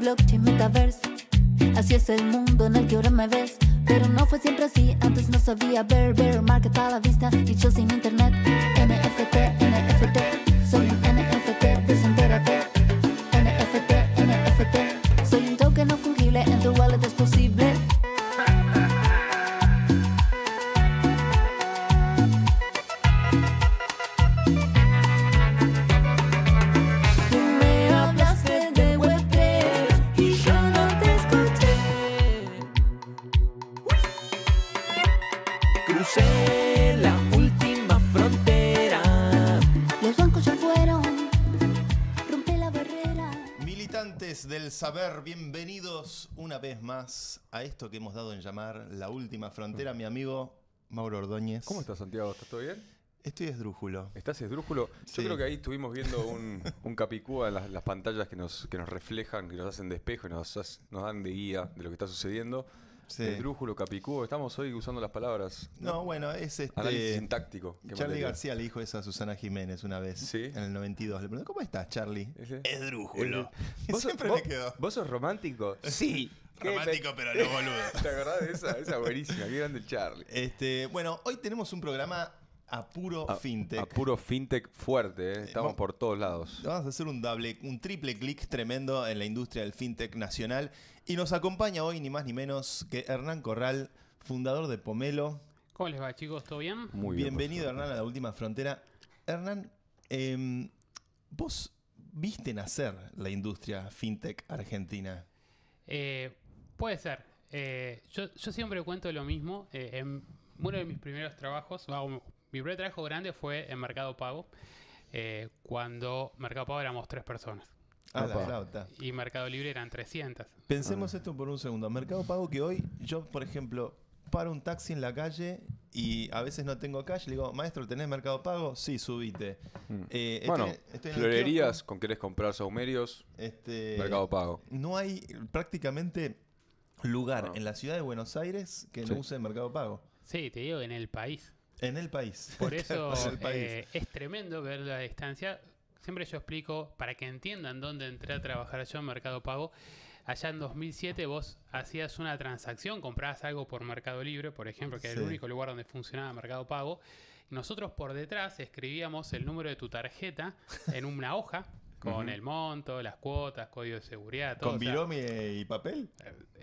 blockchain, metaverso. Así es el mundo en el que ahora me ves. Pero no fue siempre así, antes no sabía ver, ver, market a la vista y sin internet. NFT, NFT. vez más a esto que hemos dado en llamar La Última Frontera, mi amigo Mauro Ordóñez. ¿Cómo estás, Santiago? ¿Estás todo bien? Estoy esdrújulo. ¿Estás esdrújulo? Yo creo que ahí estuvimos viendo un, un capicúa en las, pantallas que nos, reflejan, que nos hacen despejo de y nos, dan de guía de lo que está sucediendo. Esdrújulo, capicúa, estamos hoy usando las palabras. No, bueno, es este. Análisis sintáctico. Charlie García le dijo eso a Susana Jiménez una vez. ¿Sí? En el 92. Le ¿cómo estás, Charlie? Esdrújulo. siempre quedó. ¿Vos sos romántico? Sí. Romántico, pero no boludo. ¿Te acordás de esa? Esa buenísima, qué grande el Charlie. Este, bueno, hoy tenemos un programa a puro fintech. A puro fintech fuerte, ¿eh? Eh, estamos por todos lados. Vamos a hacer un, un triple clic tremendo en la industria del fintech nacional. Y nos acompaña hoy ni más ni menos que Hernán Corral, fundador de Pomelo. ¿Cómo les va, chicos? ¿Todo bien? Muy bien. Bienvenido, Hernán, a la última frontera. Hernán, em, vos viste nacer la industria fintech argentina. Eh, Puede ser. Eh, yo, siempre cuento lo mismo. Eh, en uno de mis primeros trabajos, ah, mi primer trabajo grande fue en Mercado Pago, eh, cuando Mercado Pago éramos tres personas. Ah, Y Mercado Libre eran 300. Pensemos ah. esto por un segundo. Mercado Pago que hoy, yo por ejemplo, paro un taxi en la calle y a veces no tengo cash, le digo, maestro, ¿tenés Mercado Pago? Sí, subite. Mm. bueno, florerías, con querés comprar saumerios, este, Mercado Pago. No hay prácticamente lugar ah. en la ciudad de Buenos Aires que no use Mercado Pago. Sí, te digo, en el país. En el país. Por eso eh, es tremendo ver la distancia. Siempre yo explico, para que entiendan dónde entré a trabajar yo en Mercado Pago, allá en 2007 vos hacías una transacción, comprabas algo por Mercado Libre, por ejemplo, que era el único lugar donde funcionaba Mercado Pago. nosotros por detrás escribíamos el número de tu tarjeta en una hoja con el monto, las cuotas, código de seguridad, todo. ¿Con biromi y papel?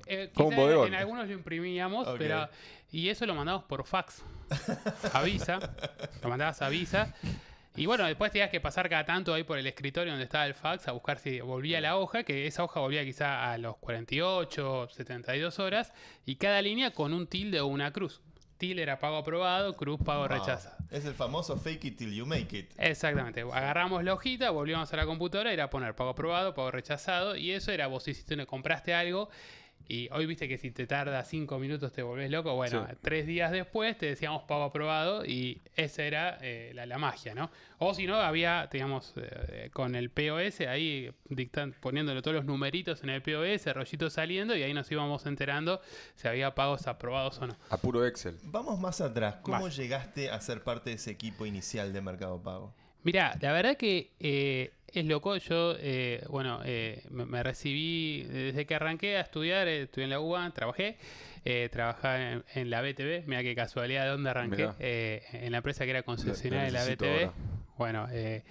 Eh, eh en algunos lo imprimíamos, pero. Y eso lo mandabas por fax. Avisa. lo mandabas a Visa. Y bueno, después tenías que pasar cada tanto ahí por el escritorio donde estaba el fax a buscar si volvía la hoja, que esa hoja volvía quizá a los 48, 72 horas, y cada línea con un tilde o una cruz. Till era pago aprobado, Cruz pago rechazado. es el famoso fake it till you make it. Exactamente. Agarramos la hojita, volvíamos a la computadora, era poner pago aprobado, pago rechazado, y eso era vos hiciste, compraste algo y hoy viste que si te tarda cinco minutos te volvés loco. Bueno, tres días después te decíamos pago aprobado y esa era eh, la, magia, ¿no? O si no, había, digamos, eh, eh, con el POS ahí poniéndole todos los numeritos en el POS, rollitos saliendo y ahí nos íbamos enterando si había pagos aprobados o no. A puro Excel. Vamos más atrás. ¿Cómo llegaste a ser parte de ese equipo inicial de Mercado Pago? Mira, la verdad que eh, es loco. Yo, eh, bueno, eh, me, recibí desde que arranqué a estudiar, estudié en la UBA, trabajé, trabajaba en, en, la BTV. Mira qué casualidad, ¿dónde arranqué? en la empresa que era concesionaria de la BTV. Bueno, eh,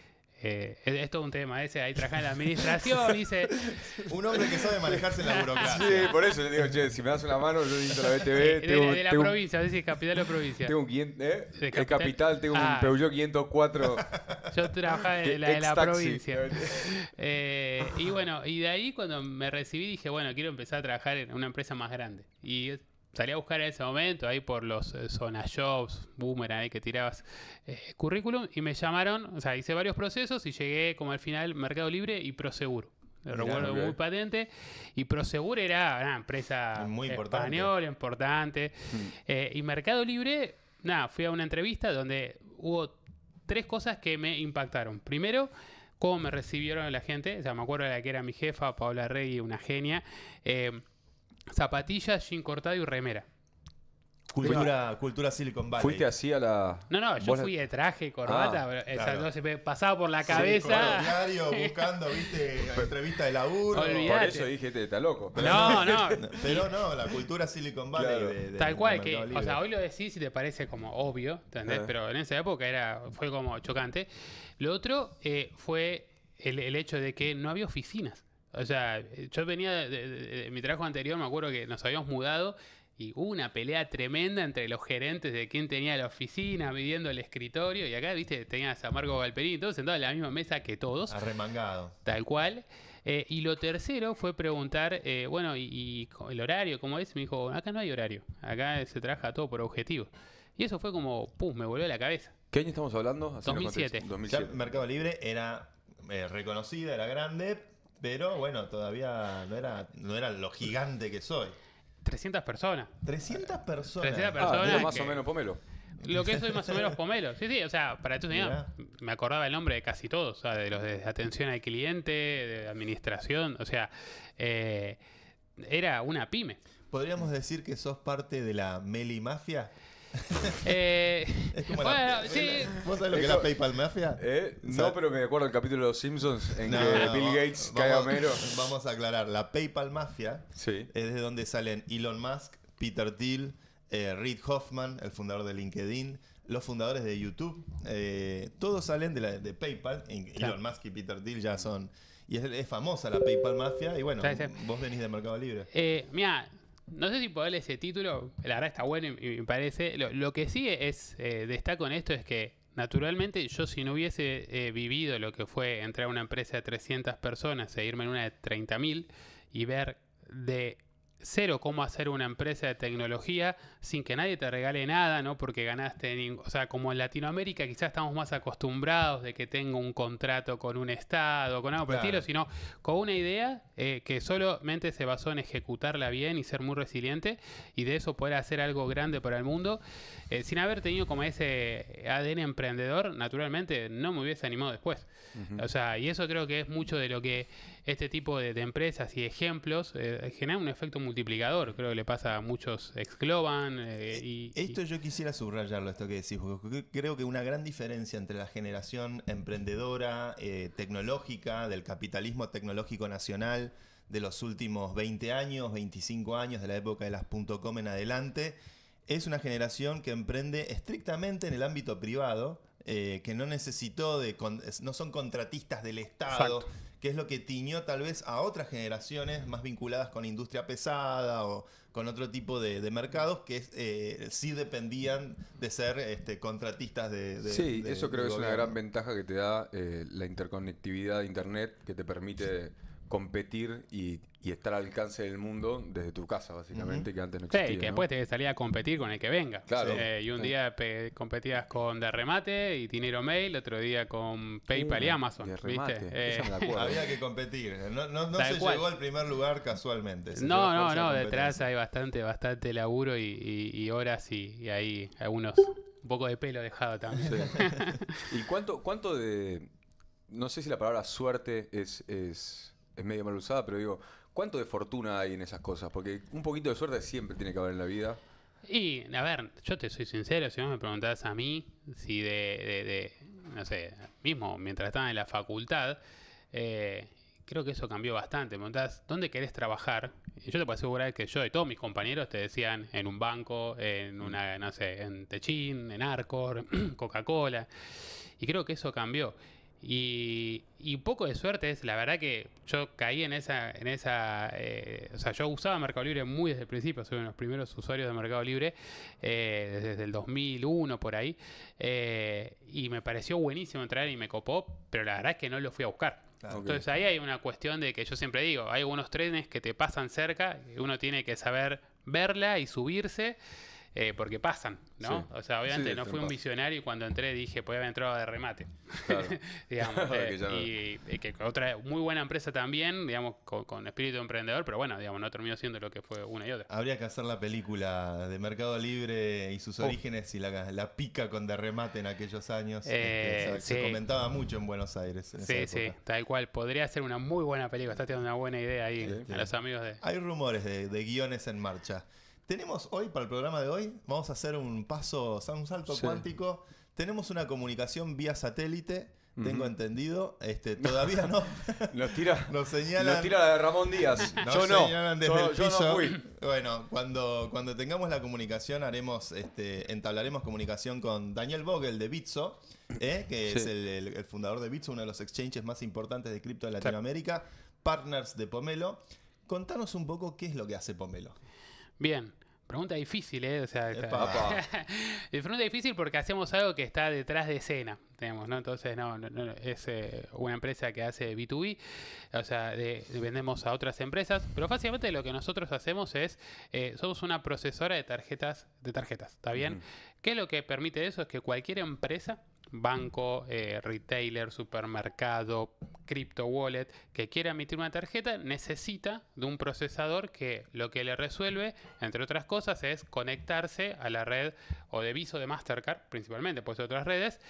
eh, es, un tema ese, ahí trabaja en la administración, dice. un hombre que sabe manejarse en la burocracia. Sí, por eso le digo, che, si me das una mano, yo necesito la BTV. de, la provincia, es decir, capital o provincia. Tengo un eh, capital, el capital, tengo un ah. Peugeot 504. Yo trabajaba en la de la provincia. eh, y bueno, y de ahí cuando me recibí dije, bueno, quiero empezar a trabajar en una empresa más grande. Y salí a buscar en ese momento, ahí por los eh, Zona Jobs, Boomerang, ahí que tirabas eh, currículum, y me llamaron, o sea, hice varios procesos y llegué como al final Mercado Libre y Proseguro. recuerdo muy patente. Y Prosegur era una empresa muy importante. española, importante. Mm. Eh, y Mercado Libre, nada, fui a una entrevista donde hubo tres cosas que me impactaron. Primero, cómo me recibieron la gente. O sea, me acuerdo de la que era mi jefa, Paula Rey, una genia. Zapatillas, jean cortado y remera. Cultura, Silicon Valley. ¿Fuiste así a la.? No, no, yo fui de traje, ah. corbata. Ah, pasaba por la cabeza. diario, buscando, viste, entrevista de laburo. Por eso dije, este está loco. no, no. Pero no, la cultura Silicon Valley. Tal cual, que. O sea, hoy lo decís y te parece como obvio, ¿entendés? Eh. Pero en esa época era, fue como chocante. Lo otro eh, fue el hecho de que no había oficinas. O sea, yo venía de, mi trabajo anterior, me acuerdo que nos habíamos mudado y hubo una pelea tremenda entre los gerentes de quién tenía la oficina, midiendo el escritorio. Y acá, viste, tenías a Marco Valperín, y todos sentados en la misma mesa que todos. Arremangado. Tal cual. Eh, y lo tercero fue preguntar, eh, bueno, y, el horario, ¿cómo es? Me dijo, acá no hay horario. Acá se trabaja todo por objetivo. Y eso fue como, pum, me volvió la cabeza. ¿Qué año estamos hablando? 2007. 2007. Mercado Libre era eh, reconocida, era grande, pero bueno, todavía no era, no era lo gigante que soy. 300 personas. 300 ah, personas. 300 ah, personas. más o menos pomelo. Lo que soy más o menos pomelo. Sí, sí, o sea, para tu me acordaba el nombre de casi todos, o sea, de los de atención al cliente, de administración, o sea, eh, era una pyme. ¿Podríamos decir que sos parte de la Meli Mafia? ¿Vos sabés lo que es PayPal Mafia? Eh, no, pero me acuerdo el capítulo de los Simpsons en que Bill Gates vamos, cae a mero. Vamos a aclarar, la PayPal Mafia es de donde salen Elon Musk, Peter Thiel, eh, Reid Hoffman, el fundador de LinkedIn, los fundadores de YouTube, eh, todos salen de, PayPal, Elon Musk y Peter Thiel ya son... Y es, famosa la PayPal Mafia, y bueno, vos venís de Mercado Libre. Eh, mira, no sé si puedo darle ese título, la verdad está bueno y, me parece. Lo, que sí es, eh, destaco en esto es que, naturalmente, yo si no hubiese eh, vivido lo que fue entrar a una empresa de 300 personas e irme en una de 30.000 y ver de cero cómo hacer una empresa de tecnología sin que nadie te regale nada, ¿no? Porque ganaste, o sea, como en Latinoamérica quizás estamos más acostumbrados de que tenga un contrato con un Estado, con algo por sino con una idea eh, que solamente se basó en ejecutarla bien y ser muy resiliente y de eso poder hacer algo grande para el mundo. Eh, sin haber tenido como ese ADN emprendedor, naturalmente no me hubiese animado después. O sea, y eso creo que es mucho de lo que este tipo de, empresas y ejemplos genera eh, generan un efecto muy multiplicador. Creo que le pasa a muchos excloban. Eh, y, esto yo quisiera subrayarlo, esto que decís, porque creo que una gran diferencia entre la generación emprendedora, eh, tecnológica, del capitalismo tecnológico nacional de los últimos 20 años, 25 años, de la época de las .com en adelante, es una generación que emprende estrictamente en el ámbito privado, eh, que no necesitó de. no son contratistas del Estado, que es lo que tiñó tal vez a otras generaciones más vinculadas con industria pesada o con otro tipo de, mercados que eh, sí dependían de ser este, contratistas de... sí, eso creo que es una gran ventaja que te da eh, la interconectividad de Internet, que te permite... competir y y estar al alcance del mundo desde tu casa, básicamente, que antes no existía. Sí, y que después te salía a competir con el que venga. Eh, y un día competías con de remate y dinero mail, otro día con PayPal y Amazon. ¿viste? Eh, había que competir. ¿eh? No, se llegó al primer lugar casualmente. no, no, no. Detrás hay bastante, bastante laburo y, horas y, ahí algunos. Un poco de pelo dejado también. ¿Y cuánto, cuánto de.? No sé si la palabra suerte es, es medio mal usada, pero digo, ¿Cuánto de fortuna hay en esas cosas? Porque un poquito de suerte siempre tiene que haber en la vida. Y, a ver, yo te soy sincero, si no me preguntás a mí, si de, no sé, mismo mientras estaba en la facultad, eh, creo que eso cambió bastante. Me preguntás, ¿dónde querés trabajar? Y yo te puedo asegurar que yo y todos mis compañeros te decían en un banco, en una, no sé, en Techín, en Arcor, Coca-Cola. Y creo que eso cambió. Y, y poco de suerte es, la verdad que yo caí en esa, en esa, eh, o sea, yo usaba Mercado Libre muy desde el principio, soy uno de los primeros usuarios de Mercado Libre, eh, desde el 2001 por ahí, eh, y me pareció buenísimo entrar y me copó, pero la verdad es que no lo fui a buscar. Entonces ahí hay una cuestión de que yo siempre digo, hay algunos trenes que te pasan cerca, uno tiene que saber verla y subirse. Eh, porque pasan, ¿no? O sea, obviamente no fui un visionario y cuando entré dije, podía haber entrado de remate, digamos. Eh, y, eh, que otra muy buena empresa también, digamos, con, espíritu emprendedor, pero bueno, digamos, no terminó siendo lo que fue una y otra. Habría que hacer la película de Mercado Libre y sus orígenes y la, pica con de remate en aquellos años. Este, se, comentaba mucho en Buenos Aires. sí, sí, tal cual. Podría ser una muy buena película, estás teniendo una buena idea ahí este, a los amigos de... Hay rumores de, de guiones en marcha. Tenemos hoy, para el programa de hoy, vamos a hacer un paso, un salto cuántico. Tenemos una comunicación vía satélite, tengo entendido. Este, todavía no. nos tira. nos tira la de Ramón Díaz. Nos yo no. Desde el Bueno, cuando, cuando tengamos la comunicación, haremos, este, entablaremos comunicación con Daniel Vogel de Bitso, eh, que es el, fundador de Bitso, uno de los exchanges más importantes de cripto de Latinoamérica, partners de Pomelo. Contanos un poco qué es lo que hace Pomelo. Bien. Pregunta difícil, ¿eh? O sea, pregunta difícil porque hacemos algo que está detrás de escena, tenemos, ¿no? Entonces, no, no, no es eh, una empresa que hace B2B, o sea, vendemos a otras empresas, pero básicamente lo que nosotros hacemos es, eh, somos una procesora de tarjetas, de tarjetas, ¿está bien? ¿Qué es lo que permite eso? Es que cualquier empresa banco, eh, retailer, supermercado, crypto wallet que quiera emitir una tarjeta necesita de un procesador que lo que le resuelve, entre otras cosas, es conectarse a la red o de Visa de Mastercard, principalmente, pues otras redes.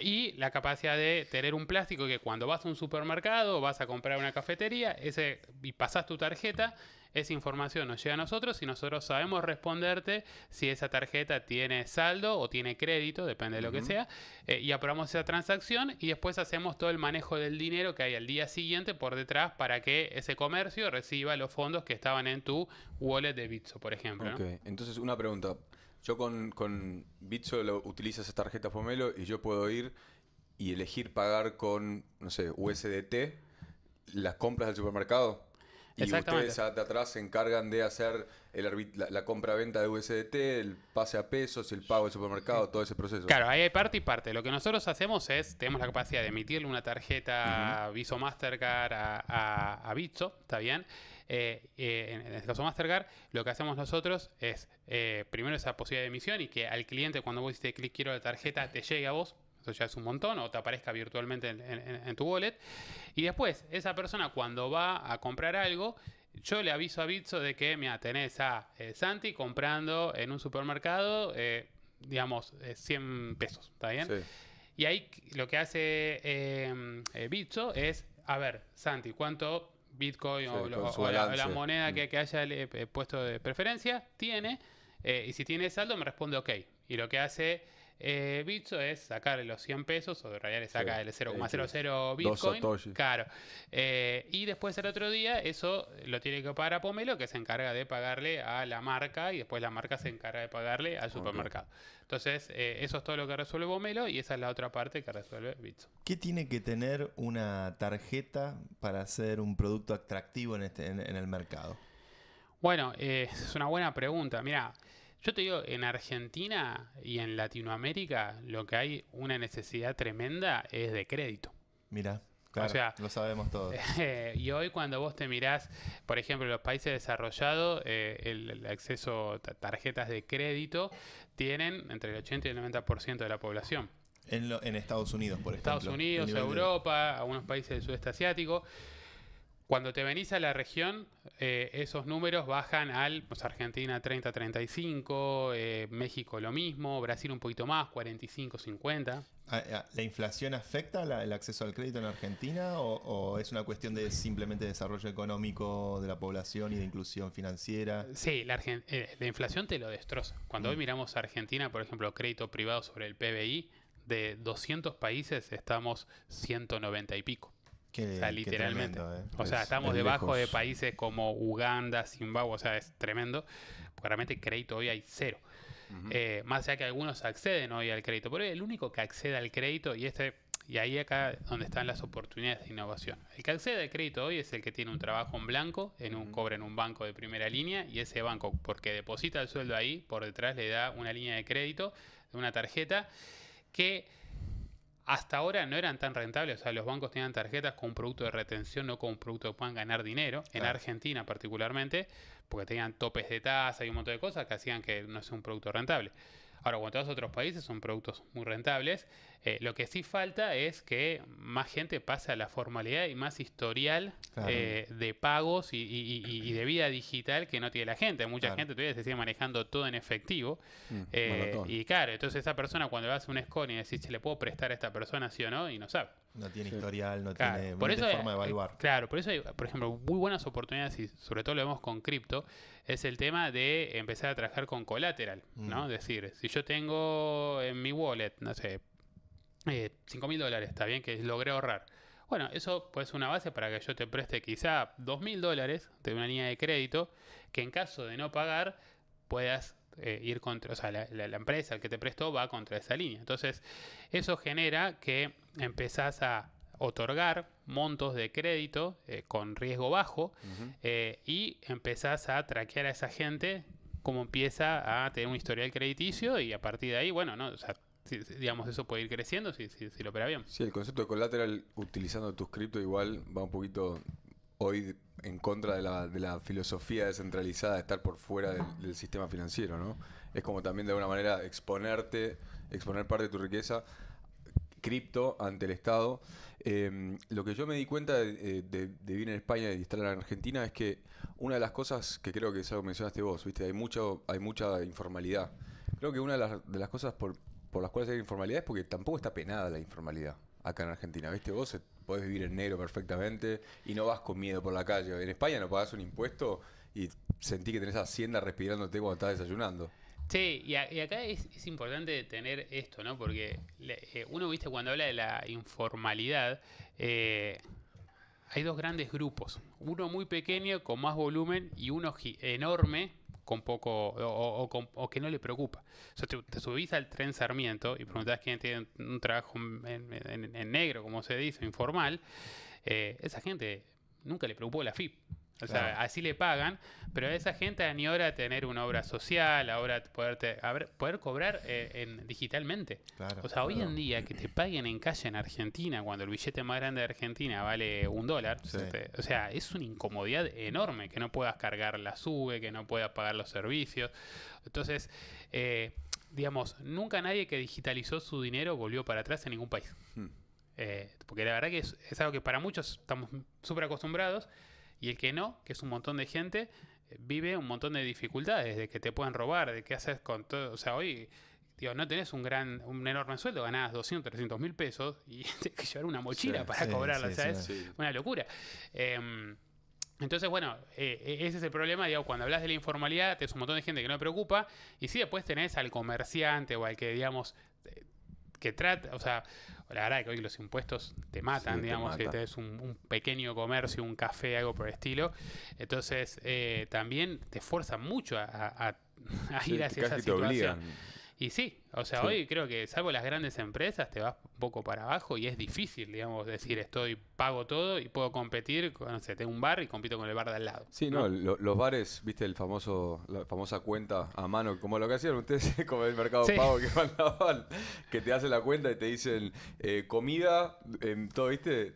Y la capacidad de tener un plástico que cuando vas a un supermercado vas a comprar una cafetería ese, y pasas tu tarjeta, esa información nos llega a nosotros y nosotros sabemos responderte si esa tarjeta tiene saldo o tiene crédito, depende de lo que sea, eh, y aprobamos esa transacción y después hacemos todo el manejo del dinero que hay al día siguiente por detrás para que ese comercio reciba los fondos que estaban en tu wallet de Bitso, por ejemplo. Ok, entonces una pregunta. Yo con, Bitso lo, utilizo esa tarjeta Pomelo y yo puedo ir y elegir pagar con, no sé, USDT las compras del supermercado. Y ustedes de atrás se encargan de hacer el la, la compra-venta de USDT, el pase a pesos, el pago del supermercado, todo ese proceso. Claro, ahí hay parte y parte. Lo que nosotros hacemos es, tenemos la capacidad de emitirle una tarjeta uh Mastercard a, a, ¿está bien? Eh, eh, en, el este caso Mastercard, lo que hacemos nosotros es, eh, primero esa posibilidad de emisión y que al cliente cuando vos hiciste clic quiero la tarjeta, te llegue a vos ya es un montón, o te aparezca virtualmente en, tu wallet. Y después, esa persona cuando va a comprar algo, yo le aviso a Bitso de que, mira, tenés a eh, Santi comprando en un supermercado, eh, digamos, 100 eh, pesos, ¿está bien? Y ahí lo que hace em, Bitso es, a ver, Santi, ¿cuánto Bitcoin o, la, moneda que, mm. que haya puesto de preferencia tiene? y si tiene saldo, me responde OK. Y lo que hace eh, Bitso es sacarle los 100 pesos, o en realidad le saca el 0,00 Bitcoin. Claro. Eh, y después el otro día, eso lo tiene que pagar a Pomelo, que se encarga de pagarle a la marca, y después la marca se encarga de pagarle al supermercado. Entonces, eh, eso es todo lo que resuelve Pomelo, y esa es la otra parte que resuelve Bitso. ¿Qué tiene que tener una tarjeta para ser un producto atractivo en, este, en, el mercado? Bueno, eh, es una buena pregunta. Mira. Yo te digo, en Argentina y en Latinoamérica lo que hay una necesidad tremenda es de crédito. Mira, claro, lo sabemos todos. y hoy cuando vos te mirás, por ejemplo, los países desarrollados, eh, el, acceso a tarjetas de crédito tienen entre el 80 y el 90% de la población. En, Estados Unidos, por ejemplo. Estados Unidos, Europa, algunos países del sudeste asiático. Cuando te venís a la región, eh, esos números bajan al, pues, Argentina 30-35, eh, México lo mismo, Brasil un poquito más, 45-50. Ah, ah, ¿La inflación afecta el acceso al crédito en Argentina o, es una cuestión de simplemente desarrollo económico de la población y de inclusión financiera? Sí, la, eh, inflación te lo destroza. Cuando hoy mm. miramos Argentina, por ejemplo, crédito privado sobre el PBI, de 200 países estamos 190 y pico. ¿eh? o sea, literalmente. O sea, estamos debajo de países como Uganda, Zimbabue, o sea, es tremendo. Porque realmente crédito hoy hay cero. Eh, más allá que algunos acceden hoy al crédito, pero el único que accede al crédito, y este y ahí acá donde están las oportunidades de innovación. El que accede al crédito hoy es el que tiene un trabajo en blanco, en un cobre en un banco de primera línea, y ese banco, porque deposita el sueldo ahí, por detrás le da una línea de crédito, una tarjeta, que hasta ahora no eran tan rentables. O sea, los bancos tenían tarjetas con un producto de retención, no con un producto que puedan ganar dinero, en Argentina particularmente, porque tenían topes de tasa y un montón de cosas que hacían que no sea un producto rentable. Ahora, cuando todos otros países, son productos muy rentables eh, lo que sí falta es que más gente pase a la formalidad y más historial eh, de pagos y, de vida digital que no tiene la gente. Mucha gente todavía se sigue manejando todo en efectivo. Mm, eh, y claro, entonces esa persona cuando le hace un score y decís, ¿le puedo prestar a esta persona sí o no? Y no sabe. No tiene historial, no tiene forma de evaluar. Claro, por eso hay, por ejemplo, muy buenas oportunidades, y sobre todo lo vemos con cripto, es el tema de empezar a trabajar con colateral, ¿no? Mm. Es decir, si yo tengo en mi wallet, no sé, eh, 5 mil dólares, está bien, que logré ahorrar. Bueno, eso pues es una base para que yo te preste quizá 2 mil dólares de una línea de crédito que en caso de no pagar puedas eh, ir contra, o sea, la, empresa, al que te prestó va contra esa línea. Entonces, eso genera que empezás a otorgar montos de crédito eh, con riesgo bajo eh, y empezás a traquear a esa gente como empieza a tener un historial crediticio y a partir de ahí, bueno, no, o sea, digamos, eso puede ir creciendo si, lo opera bien. Sí, el concepto de colateral utilizando tus cripto igual va un poquito hoy en contra de la, filosofía descentralizada de estar por fuera del, sistema financiero, ¿no? Es como también de alguna manera exponerte, exponer parte de tu riqueza cripto ante el Estado. Em, lo que yo me di cuenta de, eh, de, vivir en España y de estar en Argentina es que una de las cosas que creo que es algo que mencionaste vos, ¿viste? Hay, mucho, hay mucha informalidad. Creo que una de las, de las cosas por, por las cuales hay informalidad porque tampoco está penada la informalidad acá en Argentina. ¿Viste? Vos podés vivir en negro perfectamente y no vas con miedo por la calle. En España no pagas un impuesto y sentí que tenés hacienda respirándote cuando estás desayunando. Sí, y, acá es, importante tener esto, ¿no? Porque eh, uno, viste, cuando habla de la informalidad, eh, hay dos grandes grupos. Uno muy pequeño, con más volumen, y uno enorme, con poco o, que no le preocupa. O te, subís al tren Sarmiento y preguntás quién tiene un trabajo en, negro, como se dice, informal. Eh, esa gente nunca le preocupó la FIP. O sea, así le pagan, pero a esa gente añora tener una obra social, ahora poder, poder cobrar eh, digitalmente. o sea, hoy en día que te paguen en calle en Argentina, cuando el billete más grande de Argentina vale un dólar, o sea, es una incomodidad enorme que no puedas cargar la sube, que no puedas pagar los servicios. Entonces, eh, digamos, nunca nadie que digitalizó su dinero volvió para atrás en ningún país. Hmm. Eh, porque la verdad que es, es algo que para muchos estamos súper acostumbrados y el que no, que es un montón de gente, eh, vive un montón de dificultades, de que te pueden robar, de qué haces con todo. O sea, hoy digo, no tenés un gran, un enorme sueldo, ganás 200, 300 mil pesos y tenés que llevar una mochila para cobrarla, o sea, es una locura. Em, entonces, bueno, eh, eh, ese es el problema, digo cuando hablas de la informalidad, es un montón de gente que no te preocupa, y si después tenés al comerciante o al que, digamos, que trata, o sea, la verdad es que hoy los impuestos te matan, digamos, si te un, pequeño comercio, un café, algo por el estilo. Entonces, eh, también te fuerza mucho a, ir hacia esa situación. Y sí, o sea, hoy creo que salvo las grandes empresas te vas un poco para abajo y es difícil, digamos, decir estoy, pago todo y puedo competir, con, no sé, tengo un bar y compito con el bar de al lado. Sí, no, los bares, viste el famoso, la famosa cuenta a mano, como lo que hacían ustedes como el mercado pago que mandaban, que te hace la cuenta y te dicen eh, comida, em, todo, viste,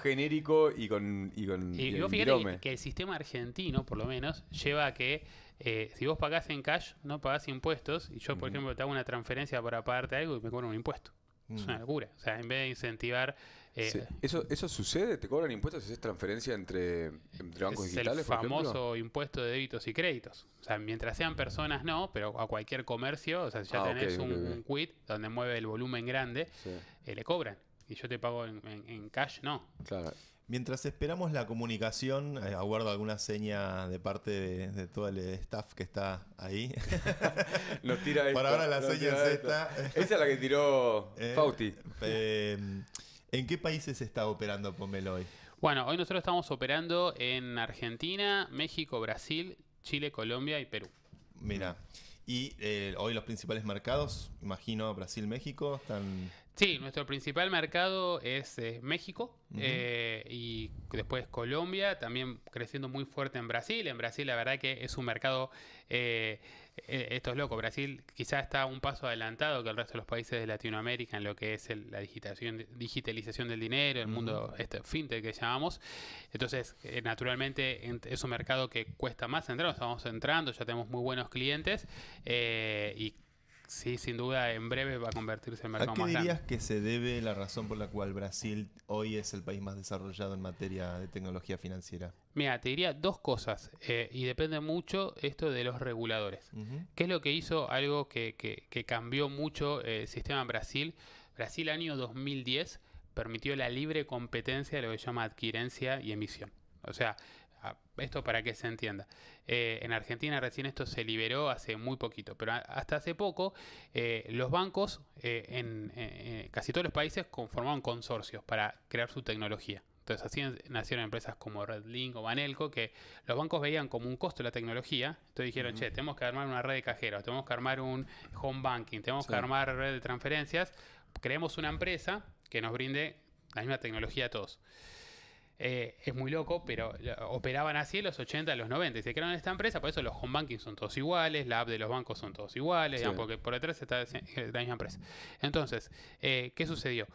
genérico y con... Y, con, y, yo fíjate que el sistema argentino, por lo menos, lleva a que eh, si vos pagás en cash, no pagás impuestos, y yo, por ejemplo, te hago una transferencia para pagarte algo y me cobran un impuesto. Es una mm. locura. O sea, en vez de incentivar. Eh, ¿Eso, ¿Eso sucede? ¿Te cobran impuestos si es transferencia entre, entre bancos es digitales? El famoso impuesto de débitos y créditos. O sea, mientras sean personas, no, pero a cualquier comercio, o sea, si ya ah, tenés un, quit donde mueve el volumen grande, eh, le cobran. Y yo te pago en, en cash, no. Claro. Mientras esperamos la comunicación, eh, aguardo alguna seña de parte de, todo el staff que está ahí. nos Por ahora la seña es esta. Esa es la que tiró eh, Fauti. Em, ¿En qué países está operando Pomelo hoy? Bueno, hoy nosotros estamos operando en Argentina, México, Brasil, Chile, Colombia y Perú. Mira, y eh, hoy los principales mercados, imagino Brasil, México, están... Sí, nuestro principal mercado es eh, México eh, y después Colombia, también creciendo muy fuerte en Brasil. En Brasil la verdad que es un mercado, eh, esto es loco, Brasil quizás está un paso adelantado que el resto de los países de Latinoamérica en lo que es la digitación, digitalización del dinero, el mundo este, fintech que llamamos. Entonces, naturalmente es un mercado que cuesta más entrar, estamos entrando, ya tenemos muy buenos clientes y sí, sin duda, en breve va a convertirse en mercado ¿A qué dirías que se debe la razón por la cual Brasil hoy es el país más desarrollado en materia de tecnología financiera? Mira, te diría dos cosas, eh, y depende mucho esto de los reguladores. ¿Qué es lo que hizo algo que, que, cambió mucho eh, el sistema en Brasil? Brasil, año 2010, permitió la libre competencia de lo que se llama adquirencia y emisión. O sea, esto para que se entienda. Eh, en Argentina recién esto se liberó hace muy poquito, pero hasta hace poco eh, los bancos eh, en casi todos los países conformaron consorcios para crear su tecnología. Entonces así nacieron empresas como Redlink o Banelco, que los bancos veían como un costo la tecnología. Entonces dijeron, che, tenemos que armar una red de cajeros, tenemos que armar un home banking, tenemos que armar red de transferencias. Creemos una empresa que nos brinde la misma tecnología a todos. Eh, es muy loco, pero eh, operaban así en los 80, los 90. Y se crearon esta empresa, por eso los home banking son todos iguales, la app de los bancos son todos iguales, porque por detrás está eh, la misma empresa. Entonces, ¿qué sucedió?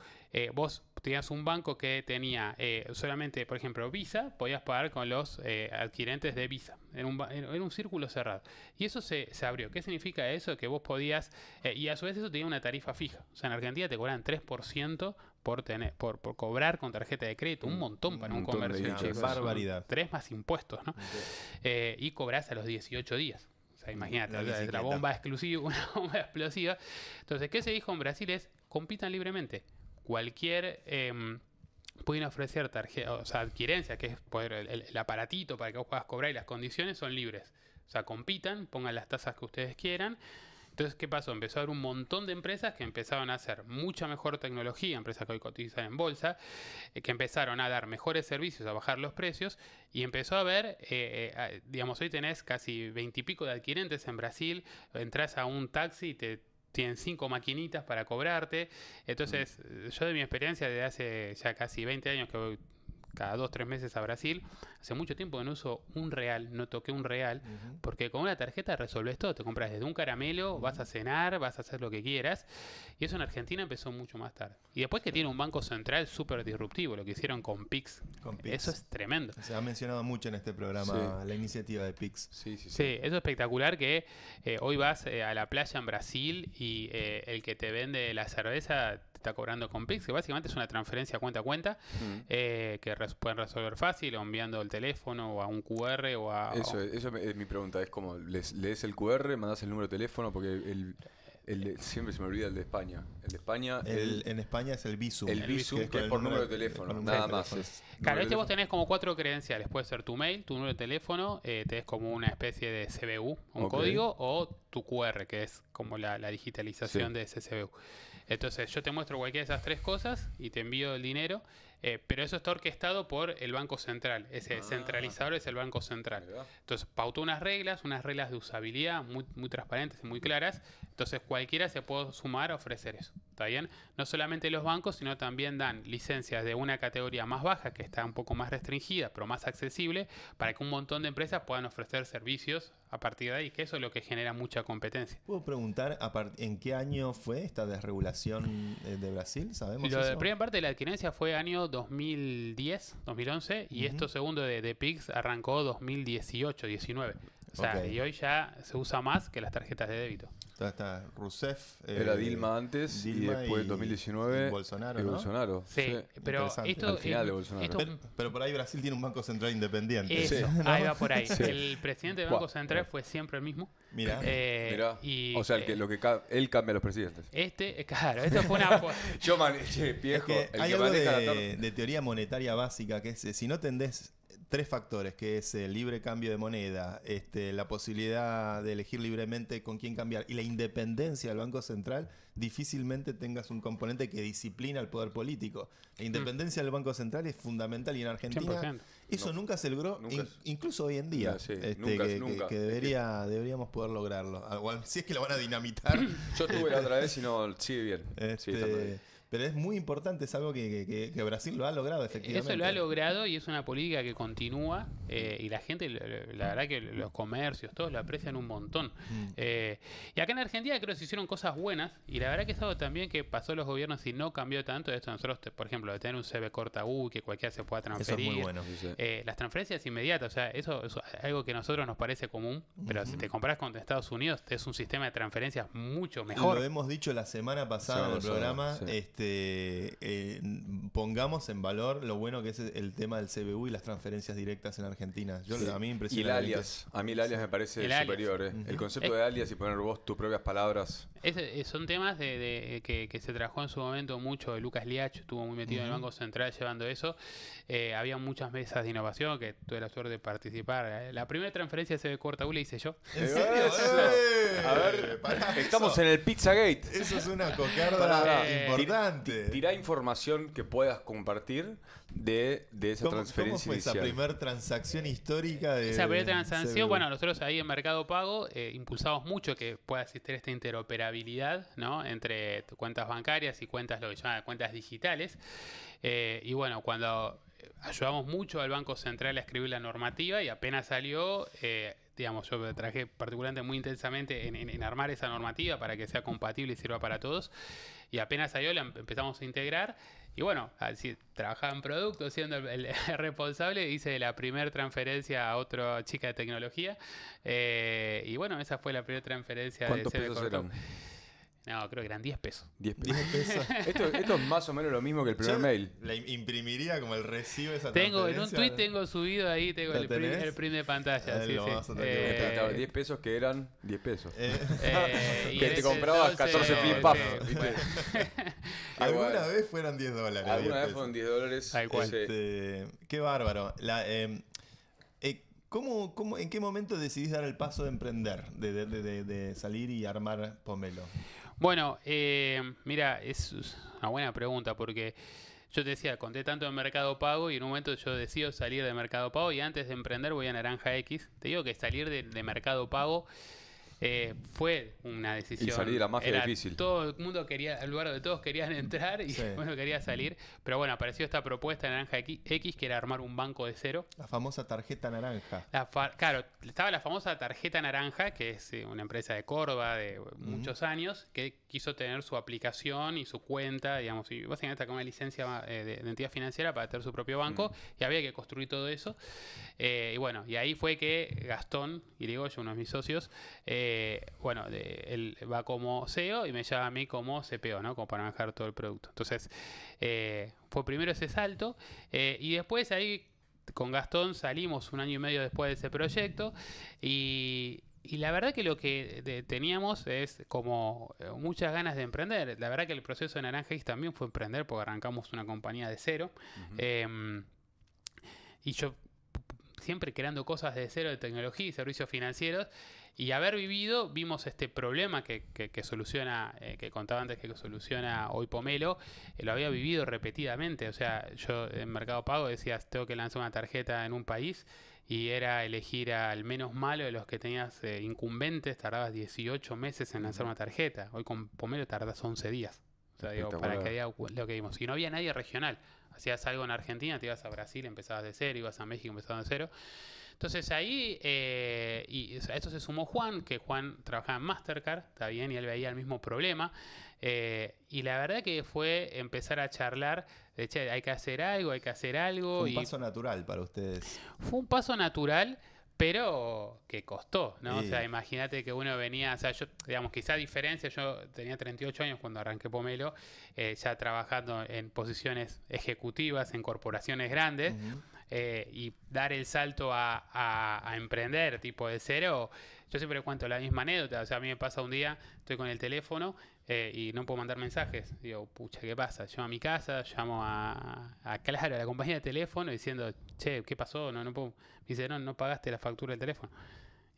vos tenías un banco que tenía solamente, por ejemplo, Visa, podías pagar con los adquirentes de Visa. En un, un, círculo cerrado. Y eso se, abrió. ¿Qué significa eso? Que vos podías, y a su vez eso tenía una tarifa fija. O sea, en Argentina te cobran 3% por, cobrar con tarjeta de crédito, un montón para un, comercio Tres más impuestos, ¿no? Eh, y cobras a los 18 días. O sea, imagínate, la, bomba exclusiva, una bomba explosiva. Entonces, ¿qué se dijo en Brasil? Es compitan libremente. Cualquier. Em, pueden ofrecer tarjeta, o que es el, el, aparatito para que vos puedas cobrar y las condiciones son libres. O sea, compitan, pongan las tasas que ustedes quieran entonces, ¿qué pasó? Empezó a haber un montón de empresas que empezaron a hacer mucha mejor tecnología, empresas que hoy cotizan en bolsa, eh, que empezaron a dar mejores servicios, a bajar los precios, y empezó a haber, eh, eh, digamos, hoy tenés casi veintipico de adquirentes en Brasil, entras a un taxi y te tienen cinco maquinitas para cobrarte. Entonces, mm. yo de mi experiencia de hace ya casi 20 años que voy cada dos, tres meses a Brasil. Hace mucho tiempo que no uso un real, no toqué un real, porque con una tarjeta resolves todo. Te compras desde un caramelo, vas a cenar, vas a hacer lo que quieras. Y eso en Argentina empezó mucho más tarde. Y después que tiene un banco central súper disruptivo, lo que hicieron con PIX. Eso es tremendo. Se ha mencionado mucho en este programa la iniciativa de PIX. Sí, sí, sí. eso es espectacular que eh, hoy vas eh, a la playa en Brasil y eh, el que te vende la cerveza está cobrando con Pix, que básicamente es una transferencia cuenta a cuenta mm. eh, que pueden resolver fácil o enviando el teléfono o a un QR o a... Eso, es mi pregunta, es como, lees, lees el QR, mandas el número de teléfono porque el... siempre se me olvida el de España. El de España. en España es el visum. El visum, que es, por número de teléfono, nada más. claro, este vos tenés como cuatro credenciales. Puede ser tu mail, tu número de teléfono, eh, tenés como una especie de CBU, un código, o tu QR, que es como la, digitalización de ese CBU. Entonces yo te muestro cualquiera de esas tres cosas y te envío el dinero eh, pero eso está orquestado por el Banco Central. Ese ah. centralizador es el Banco Central. Entonces, pautó unas reglas, unas reglas de usabilidad muy, muy transparentes y muy claras. Entonces, cualquiera se puede sumar a ofrecer eso. ¿Está bien? No solamente los bancos, sino también dan licencias de una categoría más baja, que está un poco más restringida, pero más accesible, para que un montón de empresas puedan ofrecer servicios a partir de ahí, que eso es lo que genera mucha competencia. ¿Puedo preguntar en qué año fue esta desregulación eh, de Brasil? ¿Sabemos? Lo de primera parte de la adquirencia fue año 2010, 2011, y esto segundo de, PIX arrancó 2018, 19 sea, y hoy ya se usa más que las tarjetas de débito. Está, está Rousseff. Era eh, Dilma antes y después 2019 Bolsonaro. Bolsonaro. Sí, pero esto, Al final de Bolsonaro. pero, por ahí Brasil tiene un Banco Central independiente. Eso, ahí va por ahí. El presidente del Banco Central eh. fue siempre el mismo. mira eh, o sea, el que, lo que él cambia a los presidentes. Este, claro, esto fue una. Yo manejé, viejo. hay algo de, de teoría monetaria básica que es: si no tendés tres factores, que es el libre cambio de moneda, este, la posibilidad de elegir libremente con quién cambiar y la independencia del Banco Central, difícilmente tengas un componente que disciplina al poder político. La mm. independencia del Banco Central es fundamental y en Argentina eso nunca se logró, incluso hoy en día, este, que, debería, deberíamos poder lograrlo. Ah, si es que lo van a dinamitar. Yo estuve la otra vez y no sigue bien. Este, pero es muy importante, es algo que, Brasil lo ha logrado, efectivamente. Eso lo ha logrado y es una política que continúa eh, y la gente, la mm. verdad que los comercios, todos lo aprecian un montón. Mm. Eh, y acá en Argentina creo que se hicieron cosas buenas y la verdad que es algo también que pasó los gobiernos y no cambió tanto. Esto nosotros, por ejemplo, de tener un CB corta U, que cualquiera se pueda transferir. Eh, las transferencias inmediatas, o sea, eso, es algo que a nosotros nos parece común, pero si te compras con Estados Unidos, es un sistema de transferencias mucho mejor. Lo hemos dicho la semana pasada en el programa. Este, este, eh, pongamos en valor lo bueno que es e, el tema del CBU y las transferencias directas en Argentina. Yo, A mí impresionante. Y el alias. A mí el alias me parece superior. ¿eh? El concepto de eh. alias y poner vos tus propias palabras eh, son temas eh, que, se trabajó en su momento mucho. Lucas Liach estuvo muy metido en el Banco Central llevando eso. Eh, había muchas mesas de innovación que tuve la suerte de participar. La primera transferencia se ve corta, le hice yo. ¿En serio? A ver, estamos en el Pizzagate. Eso es una cocarda importante. Tirá información que puedas compartir de, esa transferencia. ¿Cómo fue esa primera transacción histórica? De, esa primera transacción, bueno, nosotros ahí en Mercado Pago impulsamos mucho que pueda existir esta interoperabilidad habilidad ¿no? entre cuentas bancarias y cuentas, lo que llaman cuentas digitales. Eh, y bueno, cuando ayudamos mucho al Banco Central a escribir la normativa y apenas salió, eh, digamos, yo traje particularmente muy intensamente en, armar esa normativa para que sea compatible y sirva para todos. Y apenas salió, la empezamos a integrar. Y bueno, así trabajaba en producto, siendo el, responsable, hice la primera transferencia a otra chica de tecnología. Eh, y bueno, esa fue la primera transferencia de CB no, creo que eran 10 pesos. 10 pesos. esto, es más o menos lo mismo que el primer mail. La imprimiría como el recibo esa Tengo, en un tweet tengo subido ahí, tengo el print, de pantalla. Ah, sí, sí. Eh, 10 pesos que eran 10 pesos. Eh, eh, que te comprabas 14 flip Alguna vez fueron 10 dólares. Alguna vez fueron 10 dólares. este, qué bárbaro. Em, eh, en qué momento decidís dar el paso de emprender, de salir y armar Pomelo? Bueno, eh, mira, es una buena pregunta porque yo te decía, conté tanto de Mercado Pago y en un momento yo decido salir de Mercado Pago y antes de emprender voy a Naranja X. Te digo que salir de Mercado Pago eh, fue una decisión. Y salir de la difícil. Todo el mundo quería, al lugar de todos querían entrar y el bueno quería salir. Pero bueno, apareció esta propuesta de naranja X que era armar un banco de cero. La famosa tarjeta naranja. claro, estaba la famosa tarjeta naranja, que es eh, una empresa de Córdoba de muchos años, que quiso tener su aplicación y su cuenta, digamos, y básicamente con una licencia eh, de, entidad financiera para tener su propio banco mm. y había que construir todo eso. y bueno, y ahí fue que Gastón, y digo yo, uno de mis socios, eh, eh, bueno, él va como CEO y me llama a mí como CPO, ¿no? Como para manejar todo el producto. Entonces, eh, fue primero ese salto eh, y después ahí con Gastón salimos un año y medio después de ese proyecto y, la verdad que lo que teníamos es como muchas ganas de emprender. La verdad que el proceso de Naranja también fue emprender porque arrancamos una compañía de cero. Em, y yo siempre creando cosas de cero de tecnología y servicios financieros y haber vivido, vimos este problema que, que, soluciona, eh, que contaba antes que soluciona hoy Pomelo, eh, lo había vivido repetidamente. O sea, yo en Mercado Pago decías, tengo que lanzar una tarjeta en un país y era elegir al menos malo de los que tenías eh, incumbentes, tardabas 18 meses en lanzar una tarjeta. Hoy con Pomelo tardas 11 días. O sea, digo, para que haya lo que vimos. Y no había nadie regional. Hacías algo en Argentina, te ibas a Brasil, empezabas de cero, ibas a México, empezabas de cero. Entonces ahí, eh, y a esto se sumó Juan, que Juan trabajaba en Mastercard, está bien, y él veía el mismo problema. Eh, y la verdad que fue empezar a charlar, de che, hay que hacer algo, hay que hacer algo. Fue un paso natural para ustedes. Fue un paso natural pero que costó, ¿no? O sea, imagínate que uno venía, o sea, yo, digamos, quizá diferencia, yo tenía 38 años cuando arranqué Pomelo, eh, ya trabajando en posiciones ejecutivas, en corporaciones grandes, eh, y dar el salto a, emprender tipo de cero, yo siempre cuento la misma anécdota, o sea, a mí me pasa un día, estoy con el teléfono, eh, y no puedo mandar mensajes. Digo, pucha, ¿qué pasa? Llamo a mi casa, llamo a, a Claro, a la compañía de teléfono, diciendo, che, ¿qué pasó? No, no puedo. Me dice, no, no pagaste la factura del teléfono.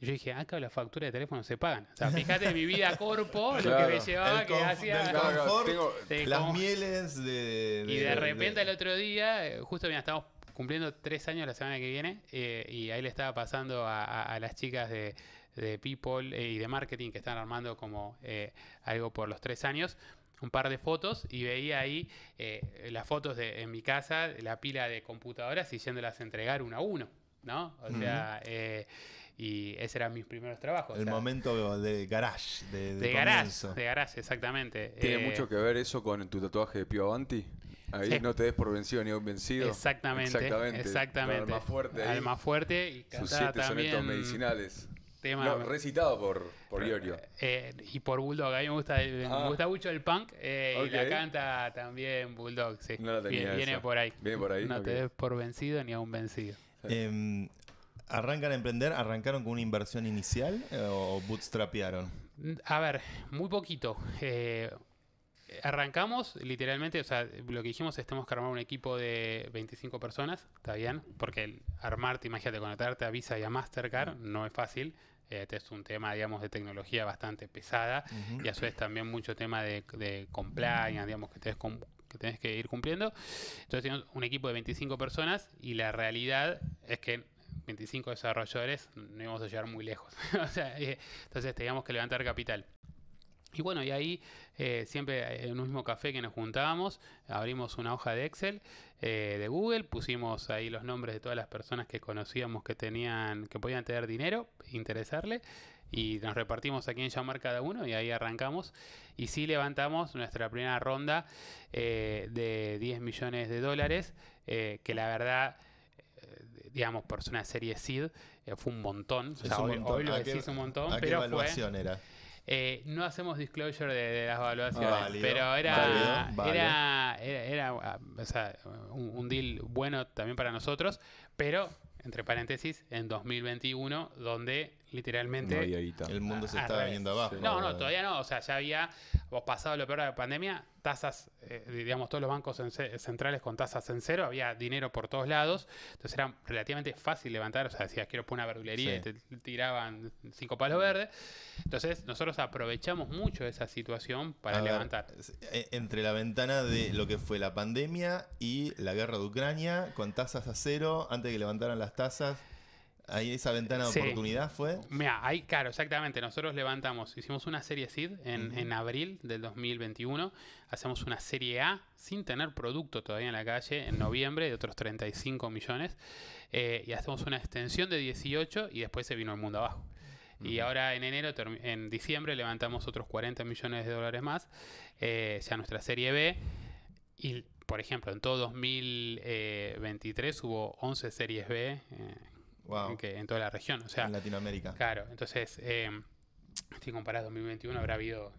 yo dije, ah, acá las facturas de teléfono se pagan. O sea, fíjate mi vida corpo, lo que me llevaba, que hacía. las mieles Y de repente el otro día, eh, justo mira, estamos cumpliendo tres años la semana que viene, eh, y ahí le estaba pasando a las chicas de, de people eh, y de marketing que están armando como eh, algo por los tres años un par de fotos y veía ahí eh, las fotos de, en mi casa, la pila de computadoras y yéndolas entregar uno a uno, ¿no? O sea, y ese eran mis primeros trabajos. El momento de garage. De, garage, de garage, exactamente. ¿Tiene mucho que ver eso con tu tatuaje de Pio Avanti? Ahí no te des por vencido ni vencido. Exactamente. Exactamente. exactamente. más fuerte. fuerte y Sus siete también, medicinales recitado por, por Giorgio. Eh, y por Bulldog. A mí me gusta, ah. mucho el punk eh, y la canta también Bulldog. Sí. viene, por ahí. Viene por No te des por vencido ni aún vencido. Em, ¿Arrancan a emprender? ¿Arrancaron con una inversión inicial eh, o bootstrapearon? A ver, muy poquito. Arrancamos literalmente, o sea, lo que dijimos es tenemos que armar un equipo de 25 personas, ¿está bien? Porque el armarte, imagínate, conectarte a Visa y a Mastercard no es fácil. Este es un tema, digamos, de tecnología bastante pesada y a su vez también mucho tema de, de compliance, digamos, que tenés, que que ir cumpliendo. Entonces tenemos un equipo de 25 personas y la realidad es que 25 desarrolladores no íbamos a llegar muy lejos. Eh, entonces teníamos que levantar capital. Y bueno, y ahí eh, siempre eh, en un mismo café que nos juntábamos, abrimos una hoja de Excel eh, de Google, pusimos ahí los nombres de todas las personas que conocíamos que tenían, que podían tener dinero, interesarle, y nos repartimos a quién llamar cada uno y ahí arrancamos. Y sí levantamos nuestra primera ronda de 10 millones de dólares, que la verdad digamos, por una serie SID, fue un montón. O sea, un montón. pero evaluación fue, era? Eh, no hacemos disclosure de, las evaluaciones, ah, pero era, era, ah, un, un, deal bueno también para nosotros, pero entre paréntesis, en 2021, donde literalmente. El mundo se estaba viniendo abajo. No, no, todavía no. O sea, ya había, pasado lo peor de la pandemia, tasas, eh, digamos, todos los bancos centrales con tasas en cero, había dinero por todos lados. Entonces era relativamente fácil levantar. O sea, decías, quiero poner una verdulería y te tiraban cinco palos verdes. Entonces nosotros aprovechamos mucho esa situación para levantar. E, entre la ventana de lo que fue la pandemia y la guerra de Ucrania, con tasas a cero, antes de que levantaran las tasas. Ahí esa ventana de oportunidad fue. Mira, ahí, claro, exactamente. Nosotros levantamos, hicimos una serie SID en, abril del 2021. Hacemos una serie A sin tener producto todavía en la calle en noviembre de otros 35 millones. Eh, y hacemos una extensión de 18 y después se vino el mundo abajo. Y ahora en enero, en diciembre, levantamos otros 40 millones de dólares más, eh, ya nuestra serie B. Y, por ejemplo, en todo 2023 eh, hubo 11 series B eh, en toda la región. O sea, en Latinoamérica. Claro, entonces, em, si comparas 2021, habrá habido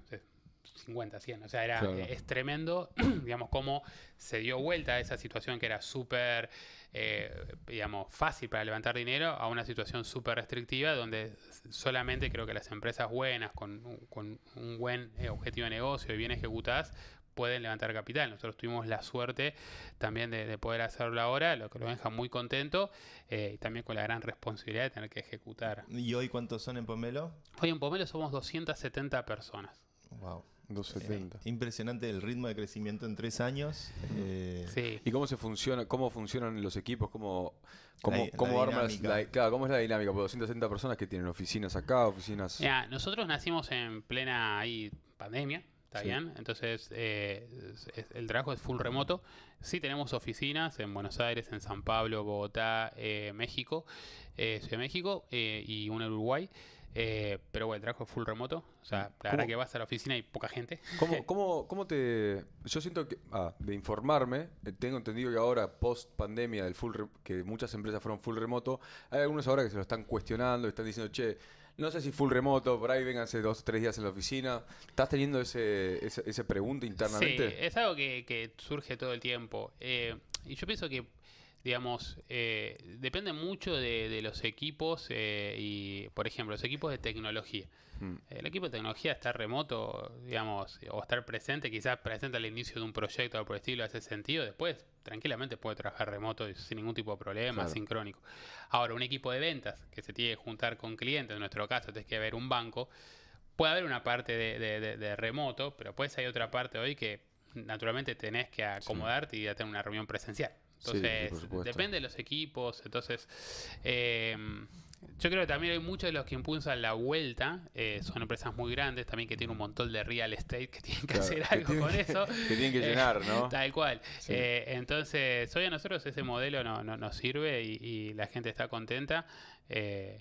50, 100. O sea, era, es tremendo, digamos, cómo se dio vuelta a esa situación que era súper, eh, digamos, fácil para levantar dinero a una situación súper restrictiva donde solamente creo que las empresas buenas, con, con un buen eh, objetivo de negocio y bien ejecutadas, pueden levantar capital. Nosotros tuvimos la suerte también de, poder hacerlo ahora, lo que lo deja muy contento eh, y también con la gran responsabilidad de tener que ejecutar. ¿Y hoy cuántos son en Pomelo? Hoy en Pomelo somos 270 personas. Wow. 270. Eh, impresionante el ritmo de crecimiento en tres años. Eh, ¿Y cómo se funciona, cómo funcionan los equipos? ¿Cómo, cómo, armas ¿cómo es la dinámica? Por 270 personas que tienen oficinas acá, oficinas. Ya, nosotros nacimos en plena ahí, pandemia. ¿Está bien? Entonces, eh, el trabajo es full remoto. Sí tenemos oficinas en Buenos Aires, en San Pablo, Bogotá, eh, México, eh, de México eh, y una en Uruguay. pero bueno, el trabajo es full remoto. O sea, la verdad que vas a la oficina y poca gente. ¿Cómo, cómo, cómo te...? Yo siento que, ah, de informarme, tengo entendido que ahora, post pandemia, del full que muchas empresas fueron full remoto, hay algunos ahora que se lo están cuestionando están diciendo, che no sé si full remoto, por ahí vénganse dos o tres días en la oficina. ¿Estás teniendo ese, ese, pregunta internamente? es algo que, surge todo el tiempo. Eh, y yo pienso que digamos, eh, depende mucho de, los equipos eh, y, por ejemplo, los equipos de tecnología. Mm. El equipo de tecnología estar remoto, digamos, o estar presente, quizás presente al inicio de un proyecto o por el estilo, hace sentido. Después, tranquilamente puede trabajar remoto sin ningún tipo de problema, sincrónico. Ahora, un equipo de ventas que se tiene que juntar con clientes, en nuestro caso, tienes que ver un banco. Puede haber una parte de, remoto, pero pues hay otra parte hoy que naturalmente tenés que acomodarte y ya tener una reunión presencial. Entonces, depende de los equipos. Entonces, eh, yo creo que también hay muchos de los que impulsan la vuelta, eh, son empresas muy grandes también que tienen un montón de real estate que tienen que hacer algo con eso. Que tienen que eh, llenar, ¿no? tal cual. entonces, hoy a nosotros ese modelo no, nos sirve y, y la gente está contenta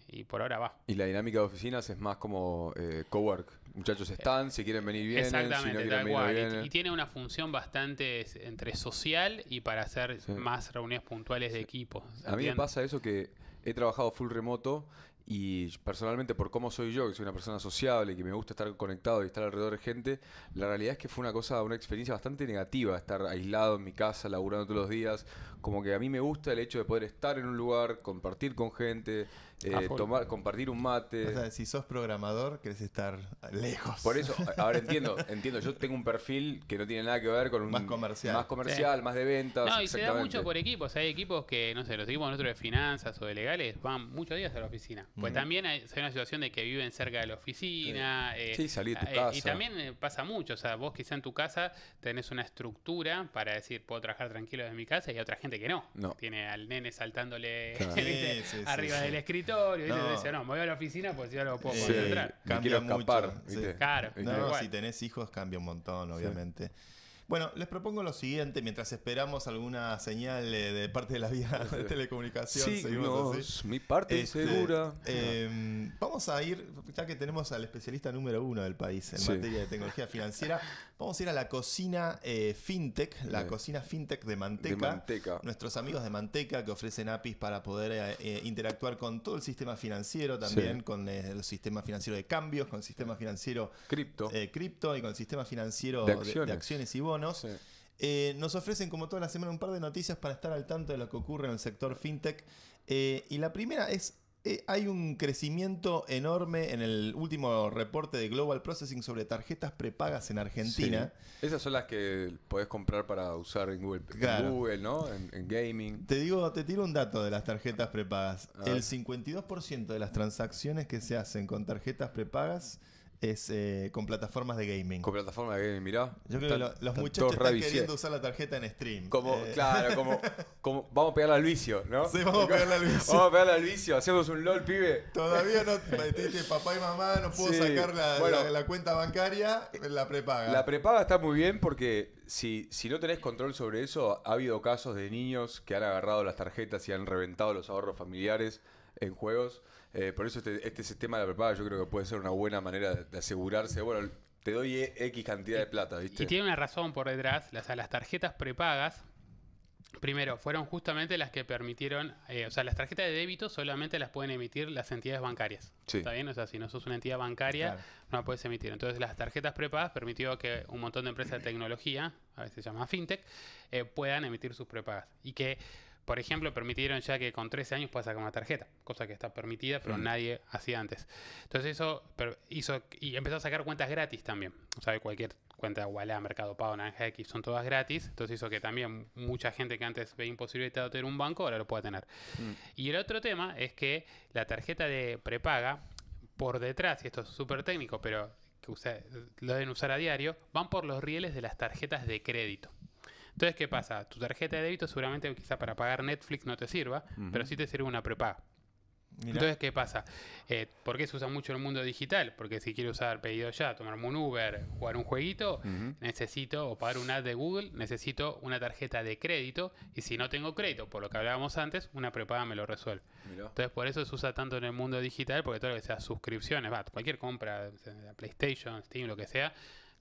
y por ahora va. Y la dinámica de oficinas es más como cowork muchachos están, si quieren venir bien, si no quieren Y, tiene una función bastante entre social y para hacer más reuniones puntuales de equipo. A mí me pasa eso que he trabajado full remoto y personalmente por cómo soy yo, que soy una persona sociable, que me gusta estar conectado y estar alrededor de gente, la realidad es que fue una cosa, una experiencia bastante negativa estar aislado en mi casa, laburando todos los días, como que a mí me gusta el hecho de poder estar en un lugar, compartir con gente, eh, tomar, compartir un mate. O sea, si sos programador, querés estar lejos. Por eso, ahora entiendo, entiendo, yo tengo un perfil que no tiene nada que ver con un... Más comercial. Más comercial, más de ventas. No, y se da mucho por equipos. Hay equipos que, no sé, los equipos nosotros de finanzas o de legales van muchos días a la oficina. Pues también hay, una situación de que viven cerca de la oficina. Sí, eh, eh, casa. Y también pasa mucho, o sea, vos quizá en tu casa tenés una estructura para decir, puedo trabajar tranquilo desde mi casa y otra gente que no. Tiene al nene saltándole arriba del escritorio. Dice, no, me voy a la oficina porque si no lo puedo poder Cambia quiero escapar, mucho. Claro. No, si tenés hijos cambia un montón, obviamente. Bueno, les propongo lo siguiente, mientras esperamos alguna señal eh, de parte de la vía de telecomunicación. Sí, seguimos mi parte este, segura. Em, vamos a ir, ya que tenemos al especialista número uno del país en materia de tecnología financiera, vamos a ir a la cocina eh, fintech, la cocina fintech de manteca, manteca. Nuestros amigos de manteca que ofrecen APIs para poder eh, interactuar con todo el sistema financiero también, con el sistema financiero de cambios, con el sistema financiero cripto, cripto y con el sistema financiero acciones, de acciones y bonos. Eh, nos ofrecen como toda la semana un par de noticias para estar al tanto de lo que ocurre en el sector fintech. Eh, y la primera es, eh, hay un crecimiento enorme en el último reporte de Global Processing sobre tarjetas prepagas en Argentina. Esas son las que podés comprar para usar en Google, en ¿no? en, gaming. Te digo, te tiro un dato de las tarjetas prepagas. El 52% de las transacciones que se hacen con tarjetas prepagas es eh, con plataformas de gaming. Con plataformas de gaming, mirá. Yo creo que los muchachos están queriendo usar la tarjeta en stream. Como, eh, claro, como, vamos a pegarle al vicio, ¿no? Sí, vamos a pegarle al vicio. vamos a pegarle al vicio, hacemos un LOL, pibe. Todavía no, papá y mamá, no puedo sacar la, cuenta bancaria, la prepaga. La prepaga está muy bien porque si, si no tenés control sobre eso, ha habido casos de niños que han agarrado las tarjetas y han reventado los ahorros familiares en juegos. Eh, por eso este, sistema este de la prepaga yo creo que puede ser una buena manera de, asegurarse. Bueno, te doy e, X cantidad de plata, ¿viste? Y tiene una razón por detrás. Las, las tarjetas prepagas, primero, fueron justamente las que permitieron. Eh, o sea, las tarjetas de débito solamente las pueden emitir las entidades bancarias. ¿Está bien? O sea, si no sos una entidad bancaria, no la puedes emitir. Entonces, las tarjetas prepagas permitió que un montón de empresas de tecnología, a veces se llama fintech, eh, puedan emitir sus prepagas. Y que por ejemplo, permitieron ya que con 13 años puedas sacar una tarjeta, cosa que está permitida, pero mm. nadie hacía antes. Entonces eso hizo y empezó a sacar cuentas gratis también. O sea, cualquier cuenta Walla, Mercado Pago, Naranja X, son todas gratis. Entonces hizo que también mucha gente que antes veía imposible tener un banco, ahora lo pueda tener. Mm. Y el otro tema es que la tarjeta de prepaga, por detrás, y esto es súper técnico, pero que ustedes lo deben usar a diario, van por los rieles de las tarjetas de crédito. Entonces, ¿qué pasa? Tu tarjeta de débito seguramente quizá para pagar Netflix no te sirva, pero sí te sirve una prepaga. Entonces, ¿qué pasa? Eh, ¿Por qué se usa mucho en el mundo digital? Porque si quiero usar pedido ya, tomarme un Uber, jugar un jueguito, necesito, o pagar un ad de Google, necesito una tarjeta de crédito. Y si no tengo crédito, por lo que hablábamos antes, una prepaga me lo resuelve. Entonces, por eso se usa tanto en el mundo digital, porque todo lo que sea suscripciones, cualquier compra, PlayStation, Steam, lo que sea,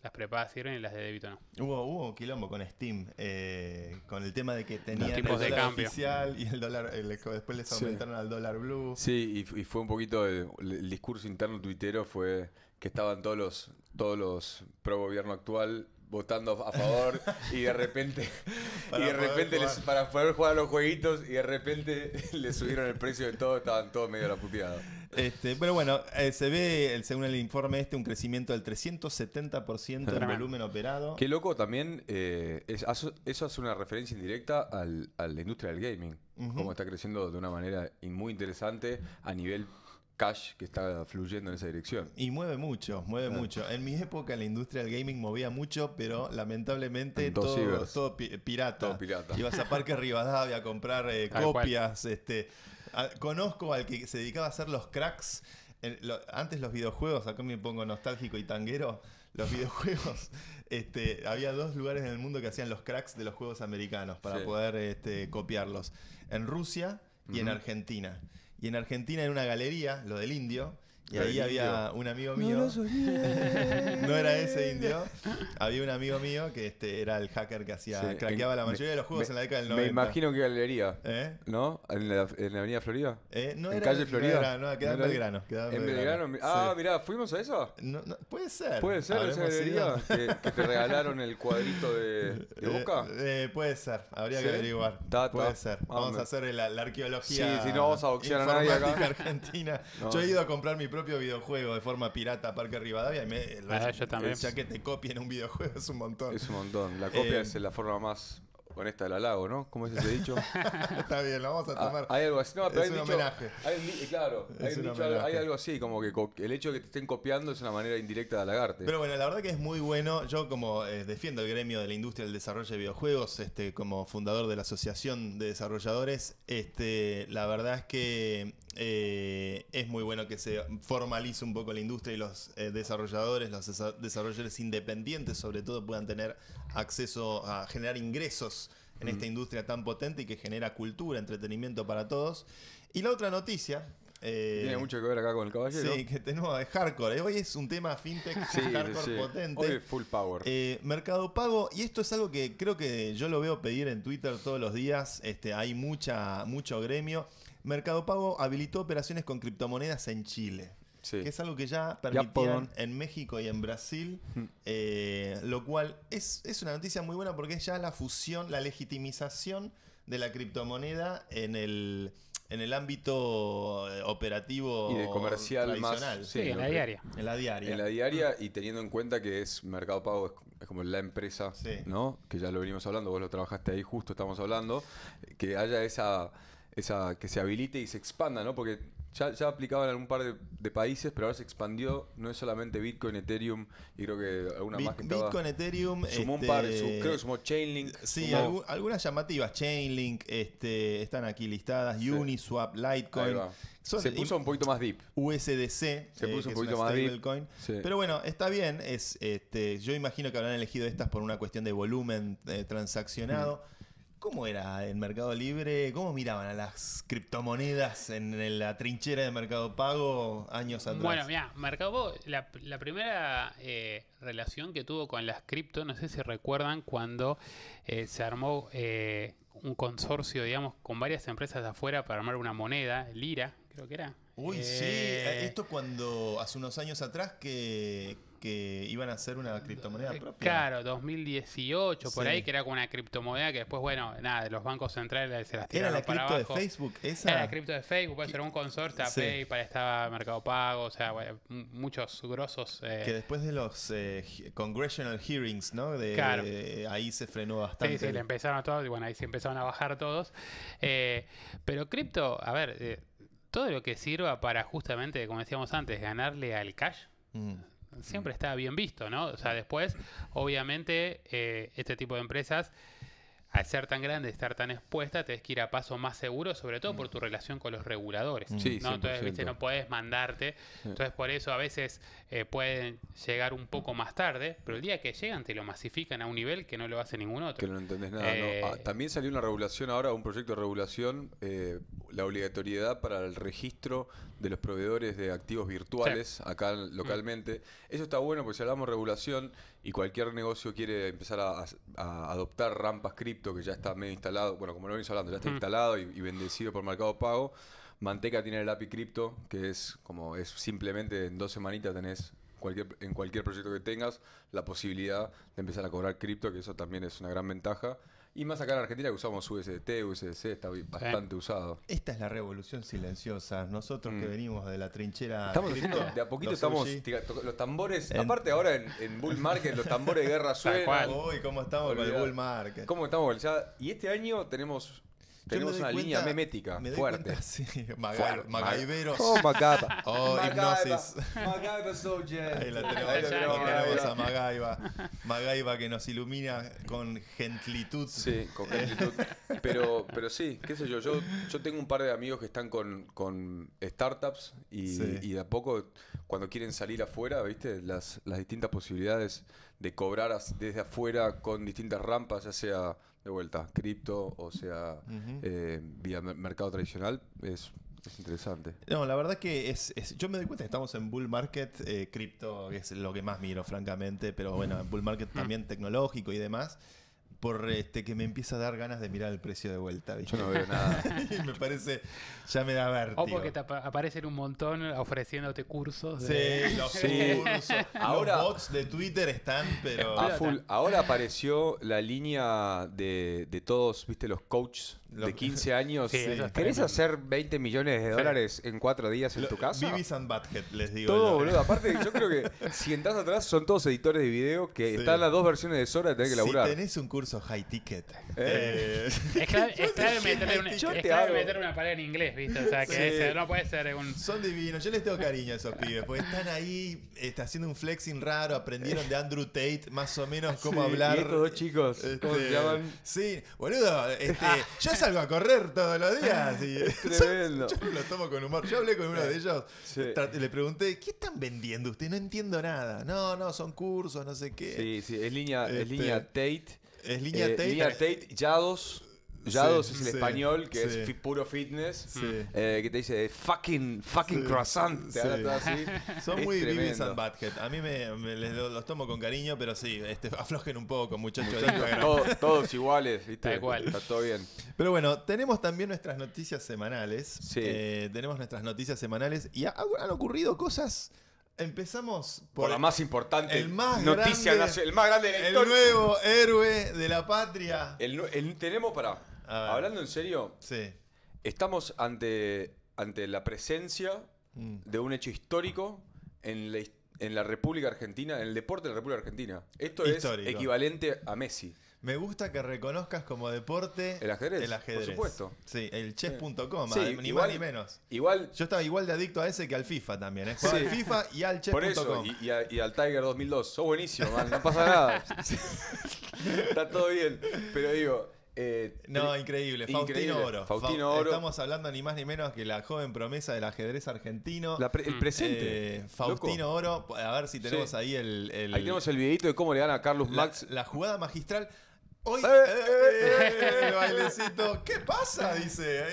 las prepagas sirven y las de débito no. Hubo, hubo quilombo con Steam, eh, con el tema de que tenían el dólar oficial y el dólar, después les aumentaron al dólar blue. Sí, y, fue un poquito, eh, el, discurso interno tuitero fue que estaban todos los, todos los pro gobierno actual votando a favor y de repente y de repente para poder jugar los jueguitos y de repente le subieron el precio de todo, estaban todos medio la puteada. Este, pero bueno, eh, se ve, según el informe este, un crecimiento del 370% del volumen operado. Qué loco también, eh, es, eso hace una referencia indirecta al, a la industria del gaming, cómo está creciendo de una manera muy interesante a nivel cash que está fluyendo en esa dirección. Y mueve mucho, mueve mucho. En mi época la industria del gaming movía mucho, pero lamentablemente todo, todo, pirata. Ibas a Parque Rivadavia a comprar eh, copias. Este, conozco al que se dedicaba a hacer los cracks. antes los videojuegos, acá me pongo nostálgico y tanguero, los videojuegos, este, había dos lugares en el mundo que hacían los cracks de los juegos americanos para poder este, copiarlos, en Rusia y en Argentina. Y en Argentina, en una galería, lo del indio, y ahí había un amigo mío. No, era ese indio. Había un amigo mío que este era el hacker que hacía, craqueaba la mayoría de los juegos en la década del 90. Me imagino que galería. ¿Eh? ¿No? ¿En la, en Avenida Florida? Eh, ¿En calle Florida? No, quedaba en Belgrano. en Belgrano. Ah, mira mirá, ¿fuimos a eso? puede ser. Puede ser esa galería que, te regalaron el cuadrito de, de eh, Boca. Eh, puede ser, habría que averiguar. Puede ser. Vamos a hacer la, arqueología. Sí, si no vamos a boxear a nadie acá. Argentina. Yo he ido a comprar mi propio propio videojuego de forma pirata Parque Rivadavia y me, la ah, que te copien un videojuego es un montón. Es un montón. La copia eh, es la forma más honesta del halago, ¿no? como es dicho? Está bien, lo vamos a ah, tomar. hay algo así, no, es un homenaje. claro, hay, algo así, como que el hecho de que te estén copiando es una manera indirecta de halagarte. Pero bueno, la verdad que es muy bueno. Yo como eh, defiendo el gremio de la industria del desarrollo de videojuegos, este, como fundador de la Asociación de Desarrolladores, este, la verdad es que eh, es muy bueno que se formalice un poco la industria y los eh, desarrolladores, los desarrolladores independientes sobre todo puedan tener acceso a generar ingresos en esta mm. industria tan potente y que genera cultura, entretenimiento para todos. Y la otra noticia... Eh, Tiene mucho que ver acá con el caballero. Sí, que tenemos de hardcore. Hoy es un tema fintech hardcore potente. Hoy full power. mercado pago, y esto es algo que creo que yo lo veo pedir en Twitter todos los días. Este, hay mucha, mucho gremio. Mercado Pago habilitó operaciones con criptomonedas en Chile. Que es algo que ya permitían en México y en Brasil, hmm. eh, lo cual es, una noticia muy buena porque es ya la fusión, la legitimización de la criptomoneda en el, ámbito eh, operativo y comercial más sí, en, la diaria. en la diaria. En la diaria y teniendo en cuenta que es Mercado Pago es, como la empresa, ¿no? Que ya lo venimos hablando, vos lo trabajaste ahí justo, estamos hablando, que haya esa esa, que se habilite y se expanda, ¿no? Porque ya, aplicaban en algún par de, países, pero ahora se expandió, no es solamente Bitcoin, Ethereum y creo que alguna más que Bitcoin, Ethereum. Sumó un par, este, creo que sumó Chainlink. Sí, algunas llamativas, Chainlink, este, están aquí listadas, Uniswap, Litecoin. se puso un poquito más deep. USDC. Se eh, puso un poquito más deep. Pero bueno, está bien. Es, este, yo imagino que habrán elegido estas por una cuestión de volumen eh, transaccionado. ¿Cómo era el Mercado Libre? ¿Cómo miraban a las criptomonedas en la trinchera de Mercado Pago años atrás? Bueno, mira, Mercado Pago, la, primera eh, relación que tuvo con las cripto, no sé si recuerdan cuando eh, se armó eh, un consorcio, digamos, con varias empresas de afuera para armar una moneda, Lira, creo que era. Uy, sí, esto cuando hace unos años atrás que que iban a hacer una criptomoneda propia. Claro, 2018, por ahí, que era como una criptomoneda que después, bueno, nada, los bancos centrales se las tiraron Era la de Facebook, esa. Era la cripto de Facebook, puede ser un consorcio, Para PayPal estaba Mercado Pago, o sea, muchos grosos. Eh, que después de los eh, congressional hearings, ¿no? claro. ahí se frenó bastante. Sí, sí, le empezaron a todos, y bueno, ahí se empezaron a bajar todos. Eh, pero cripto, a ver, todo lo que sirva para justamente, como decíamos antes, ganarle al cash. Mm siempre está bien visto, ¿no? O sea, después, obviamente, eh, este tipo de empresas, al ser tan grande, estar tan expuesta, tienes que ir a paso más seguro, sobre todo por tu relación con los reguladores. Mm. Sí, ¿no? Entonces, viste, no puedes mandarte. Entonces, por eso a veces eh, pueden llegar un poco más tarde, pero el día que llegan te lo masifican a un nivel que no lo hace ningún otro. Que no entendés nada. no. Ah, eh, también salió una regulación ahora, un proyecto de regulación, la obligatoriedad para el registro de los proveedores de activos virtuales acá mm. localmente. Eso está bueno porque si hablamos regulación y cualquier negocio quiere empezar a, adoptar rampas cripto que ya está medio instalado, bueno, como lo venís hablando, ya está mm. instalado y, bendecido por Mercado Pago. Manteca tiene el API cripto, que es como es simplemente en dos semanitas tenés cualquier, en cualquier proyecto que tengas la posibilidad de empezar a cobrar cripto, que eso también es una gran ventaja. Y más acá en Argentina que usamos USDT, USDC, está bastante usado. Esta es la revolución silenciosa. Nosotros que mm. venimos de la trinchera. Estamos de a poquito estamos. los tambores. Aparte, ahora en, Bull Market, los tambores de guerra suenan. Uy, ¿cómo estamos con el Bull Market? ¿Cómo estamos? Ya, y este año tenemos tenemos una línea memética fuerte. Cuenta, sí, Oh, Macapa. Oh, Hipnosis. Magaiba Ahí la tenemos, ahí la tenemos, a Magaiba. Magaiba que nos ilumina con gentlitud. Sí, con gentlitud. pero, pero sí, qué sé yo, yo, yo tengo un par de amigos que están con, con startups y, y de a poco cuando quieren salir afuera, ¿viste? Las, las distintas posibilidades de cobrar desde afuera con distintas rampas, ya sea de vuelta, cripto, o sea, eh, vía mercado tradicional, es, es, interesante. No, la verdad que es, es, yo me doy cuenta que estamos en bull market, eh, cripto es lo que más miro, francamente, pero bueno, bull market mm. también tecnológico y demás por este que me empieza a dar ganas de mirar el precio de vuelta. Yo no veo nada. me parece, ya me da vértigo. O porque te aparecen un montón ofreciéndote cursos. De... Sí, los cursos. Ahora, los bots de Twitter están, pero... full. Ahora apareció la línea de, de todos, viste, los coaches de 15 años. Eh, ¿Querés hacer 20 millones de dólares en 4 días en tu casa? Vivis and Butthead, les digo. Todo, boludo. Aparte, yo creo que si entras atrás son todos editores de video que están las dos versiones de Sora y tenés que laburar. Si tenés un curso high ticket. Eh. Eh, es claro meterle meter una pared en inglés, ¿viste? O sea, que no puede ser un... Son divinos. Yo les tengo cariño a esos pibes porque están ahí está haciendo un flexing raro. Aprendieron de Andrew Tate más o menos cómo hablar. Y estos dos chicos, ¿cómo se este, llaman? Sí, boludo. Este, salgo a correr todos los días. Y, Tremendo. Yo lo tomo con humor. Yo hablé con uno de ellos. Le pregunté, ¿qué están vendiendo usted? No entiendo nada. No, no, son cursos, no sé qué. Sí, sí, es línea, es este, línea Tate. Es línea eh, Tate. Línea Tate, Yados es el español que es puro fitness, eh, que te dice fucking, fucking croissant. Son muy vivis and A mí me, los tomo con cariño, pero sí, este, aflojen un poco, muchachos. todos, iguales, ¿viste? Igual. Está todo bien. Pero bueno, tenemos también nuestras noticias semanales. Eh, tenemos nuestras noticias semanales y han ocurrido cosas. Empezamos por, la más importante el más noticia el más grande El nuevo héroe de la patria. el, tenemos para Hablando en serio, estamos ante, ante la presencia mm. de un hecho histórico en la, en la República Argentina, en el deporte de la República Argentina. Esto es equivalente a Messi. Me gusta que reconozcas como deporte el ajedrez. Por supuesto. Sí, el chess.com, ni igual, más ni menos. Igual, Yo estaba igual de adicto a ese que al FIFA también. ¿eh? al FIFA y al chess.com. y, al Tiger 2002. Sos buenísimo, no pasa nada. Está todo bien. Pero digo, eh, no, increíble. Faustino Oro. Estamos hablando ni más ni menos que la joven promesa del ajedrez argentino. el mm. presente. Eh, Faustino Oro. A ver si tenemos ahí el, el, Ahí tenemos el videito de cómo le dan a Carlos Max. La jugada magistral. Eh, el bailecito. ¿Qué pasa? Dice.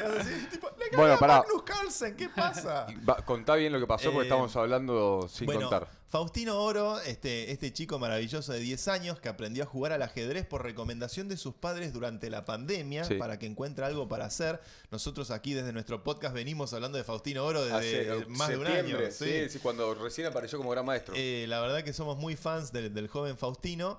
tipo, le bueno, para. Magnus Carlsen, ¿qué pasa? contá bien lo que pasó porque estamos hablando sin contar. Faustino Oro, este, este chico maravilloso de 10 años que aprendió a jugar al ajedrez por recomendación de sus padres durante la pandemia para que encuentre algo para hacer. Nosotros aquí desde nuestro podcast venimos hablando de Faustino Oro desde más de un año. Sí. sí, cuando recién apareció como gran maestro. Eh, la verdad que somos muy fans del joven Faustino.